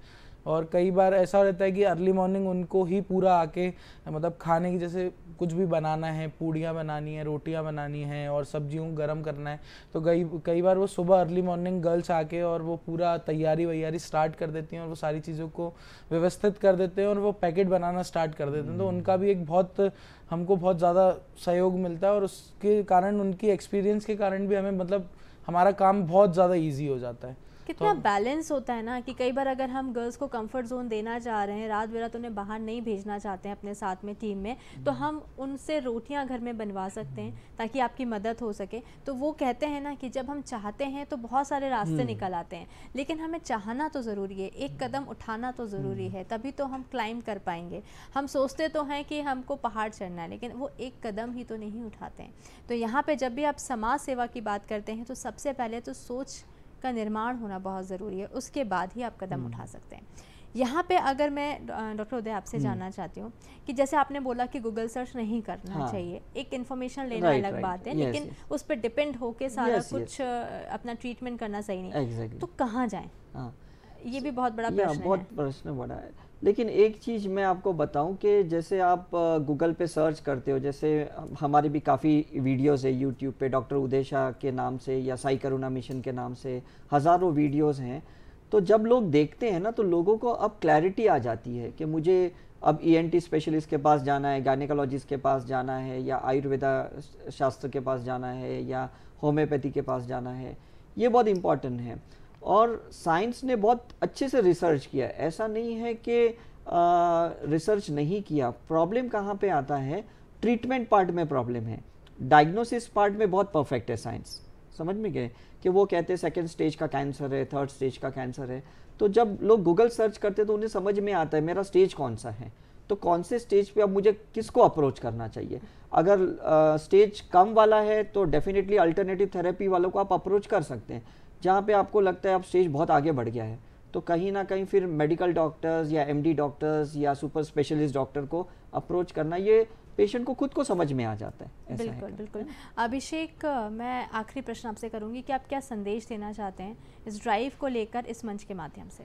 और कई बार ऐसा रहता है कि अर्ली मॉर्निंग उनको ही पूरा आके मतलब खाने की जैसे कुछ भी बनाना है पूड़ियाँ बनानी है रोटियाँ बनानी है और सब्जियों गर्म करना है तो कई कई बार वो सुबह अर्ली मॉर्निंग गर्ल्स आके और वो पूरा तैयारी वैयारी स्टार्ट कर देती हैं और वो सारी चीज़ों को व्यवस्थित कर देते हैं और वो पैकेट बनाना स्टार्ट कर देते हैं तो उनका भी एक बहुत हमको बहुत ज़्यादा सहयोग मिलता है और उसके कारण उनकी एक्सपीरियंस के कारण भी हमें मतलब हमारा काम बहुत ज़्यादा ईजी हो जाता है तो कितना बैलेंस होता है ना कि कई बार अगर हम गर्ल्स को कंफर्ट जोन देना चाह रहे हैं रात बेरात उन्हें बाहर नहीं भेजना चाहते हैं अपने साथ में टीम में तो हम्म। हम उनसे रोटियाँ घर में बनवा सकते हैं हम्म। ताकि आपकी मदद हो सके तो वो कहते हैं ना कि जब हम चाहते हैं तो बहुत सारे रास्ते हम्म। निकल आते हैं लेकिन हमें चाहना तो ज़रूरी है एक कदम उठाना तो ज़रूरी है तभी तो हम क्लाइंब कर पाएंगे हम सोचते तो हैं कि हमको पहाड़ चढ़ना है लेकिन वो एक कदम ही तो नहीं उठाते हैं तो यहाँ पर जब भी आप समाज सेवा की बात करते हैं तो सबसे पहले तो सोच का निर्माण होना बहुत ज़रूरी है उसके बाद ही आप कदम हम्म। उठा सकते हैं यहाँ पे अगर मैं डॉक्टर उदय आपसे हम्म। जानना चाहती हूँ कि जैसे आपने बोला कि गूगल सर्च नहीं करना हाँ। चाहिए एक इन्फॉर्मेशन लेना अलग बात है लेकिन उस पर डिपेंड होके सारा कुछ अपना ट्रीटमेंट करना सही नहीं तो कहाँ जाए हाँ। ये भी बहुत बड़ा प्रश्न बहुत प्रश्न बड़ा है लेकिन एक चीज़ मैं आपको बताऊं कि जैसे आप गूगल पे सर्च करते हो जैसे हमारे भी काफ़ी वीडियोस है यूट्यूब पे डॉक्टर उदेशा के नाम से या साई करुणा मिशन के नाम से हज़ारों वीडियोस हैं तो जब लोग देखते हैं ना तो लोगों को अब क्लैरिटी आ जाती है कि मुझे अब ईएनटी e स्पेशलिस्ट के पास जाना है गायनिकोलॉजिस्ट के पास जाना है या आयुर्वेदा शास्त्र के पास जाना है या होम्योपैथी के पास जाना है ये बहुत इंपॉर्टेंट है और साइंस ने बहुत अच्छे से रिसर्च किया ऐसा नहीं है कि रिसर्च नहीं किया प्रॉब्लम कहाँ पे आता है ट्रीटमेंट पार्ट में प्रॉब्लम है डायग्नोसिस पार्ट में बहुत परफेक्ट है साइंस समझ में गए कि वो कहते हैं सेकेंड स्टेज का कैंसर है थर्ड स्टेज का कैंसर है तो जब लोग गूगल सर्च करते तो उन्हें समझ में आता है मेरा स्टेज कौन सा है तो कौन से स्टेज पे अब मुझे किसको अप्रोच करना चाहिए अगर स्टेज uh, कम वाला है तो डेफिनेटली अल्टरनेटिव थेरेपी वालों को आप अप्रोच कर सकते हैं जहाँ पे आपको लगता है अब स्टेज बहुत आगे बढ़ गया है तो कहीं ना कहीं फिर मेडिकल डॉक्टर्स या एमडी डॉक्टर्स या सुपर स्पेशलिस्ट डॉक्टर को अप्रोच करना ये पेशेंट को खुद को समझ में आ जाता है बिल्कुल है बिल्कुल अभिषेक मैं आखिरी प्रश्न आपसे करूंगी कि आप क्या संदेश देना चाहते हैं इस ड्राइव को लेकर इस मंच के माध्यम से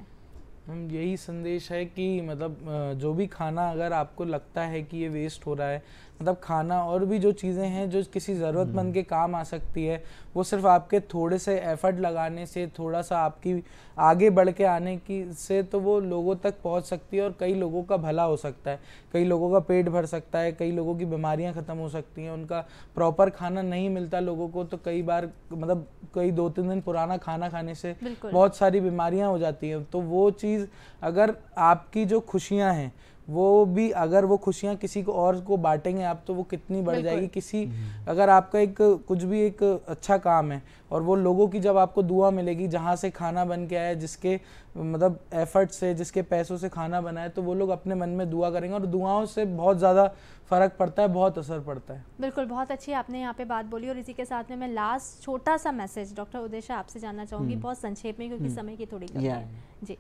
हम यही संदेश है कि मतलब जो भी खाना अगर आपको लगता है कि ये वेस्ट हो रहा है मतलब खाना और भी जो चीज़ें हैं जो किसी ज़रूरतमंद हम्म। के काम आ सकती है वो सिर्फ आपके थोड़े से एफर्ट लगाने से थोड़ा सा आपकी आगे बढ़ के आने की से तो वो लोगों तक पहुंच सकती है और कई लोगों का भला हो सकता है कई लोगों का पेट भर सकता है कई लोगों की बीमारियां ख़त्म हो सकती हैं उनका प्रॉपर खाना नहीं मिलता लोगों को तो कई बार मतलब कई दो तीन दिन पुराना खाना खाने से बहुत सारी बीमारियाँ हो जाती हैं तो वो चीज़ अगर आपकी जो खुशियाँ हैं वो भी अगर वो खुशियाँ किसी को और को बांटेंगे आप तो वो कितनी बढ़ जाएगी किसी हम्म। अगर आपका एक कुछ भी एक अच्छा काम है और वो लोगों की जब आपको दुआ मिलेगी जहाँ से खाना बन के आया जिसके मतलब एफर्ट से जिसके पैसों से खाना बनाए तो वो लोग अपने मन में दुआ करेंगे और दुआओं से बहुत ज़्यादा फ़र्क पड़ता है बहुत असर पड़ता है बिल्कुल बहुत अच्छी आपने यहाँ पे बात बोली और इसी के साथ में मैं लास्ट छोटा सा मैसेज डॉक्टर उदेशा आपसे जानना चाहूँगी हम्म। बहुत संक्षेप में क्योंकि हम्म। समय की थोड़ी जी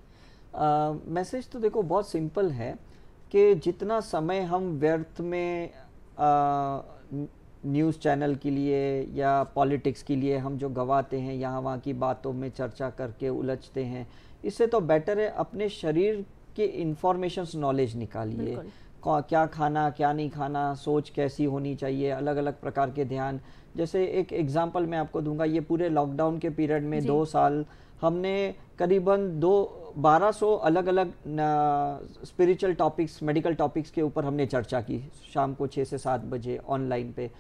मैसेज uh, तो देखो बहुत सिंपल है कि जितना समय हम व्यर्थ में न्यूज़ चैनल के लिए या पॉलिटिक्स के लिए हम जो गवाते हैं यहाँ वहाँ की बातों में चर्चा करके उलझते हैं इससे तो बेटर है अपने शरीर के इंफॉर्मेशन नॉलेज निकालिए क्या खाना क्या नहीं खाना सोच कैसी होनी चाहिए अलग अलग प्रकार के ध्यान जैसे एक एग्जांपल मैं आपको दूंगा ये पूरे लॉकडाउन के पीरियड में दो साल हमने करीबन दो 1200 अलग अलग स्पिरिचुअल टॉपिक्स मेडिकल टॉपिक्स के ऊपर हमने चर्चा की शाम को 6 से सात बजे ऑनलाइन पे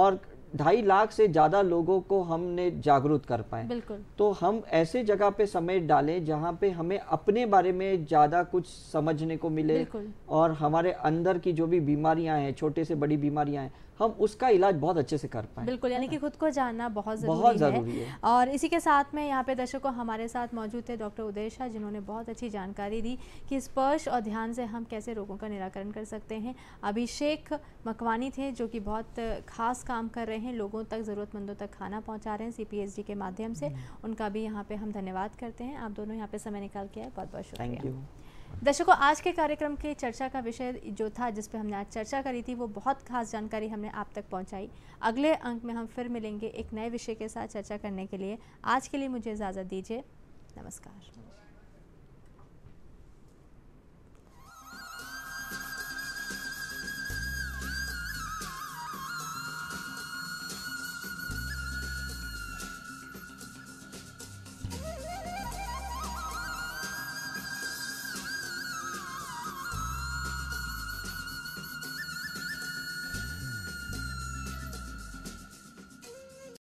और ढाई लाख से ज़्यादा लोगों को हमने जागरूक कर पाए तो हम ऐसे जगह पे समय डालें जहाँ पे हमें अपने बारे में ज़्यादा कुछ समझने को मिले और हमारे अंदर की जो भी बीमारियाँ हैं छोटे से बड़ी बीमारियाँ हैं हम उसका इलाज बहुत अच्छे से कर पाए बिल्कुल यानी कि खुद को जानना बहुत जरूरी, बहुत जरूरी है।, है और इसी के साथ में यहाँ पे दर्शकों हमारे साथ मौजूद थे डॉक्टर उदय शाह जिन्होंने बहुत अच्छी जानकारी दी कि स्पर्श और ध्यान से हम कैसे रोगों का निराकरण कर सकते हैं अभिषेक मकवानी थे जो कि बहुत खास काम कर रहे हैं लोगों तक ज़रूरतमंदों तक खाना पहुँचा रहे हैं सी के माध्यम से हम्म। उनका भी यहाँ पर हम धन्यवाद करते हैं आप दोनों यहाँ पर समय निकाल के आए बहुत बहुत शुक्रिया दर्शकों आज के कार्यक्रम के चर्चा का विषय जो था जिस पे हमने आज चर्चा करी थी वो बहुत खास जानकारी हमने आप तक पहुंचाई अगले अंक में हम फिर मिलेंगे एक नए विषय के साथ चर्चा करने के लिए आज के लिए मुझे इजाज़त दीजिए नमस्कार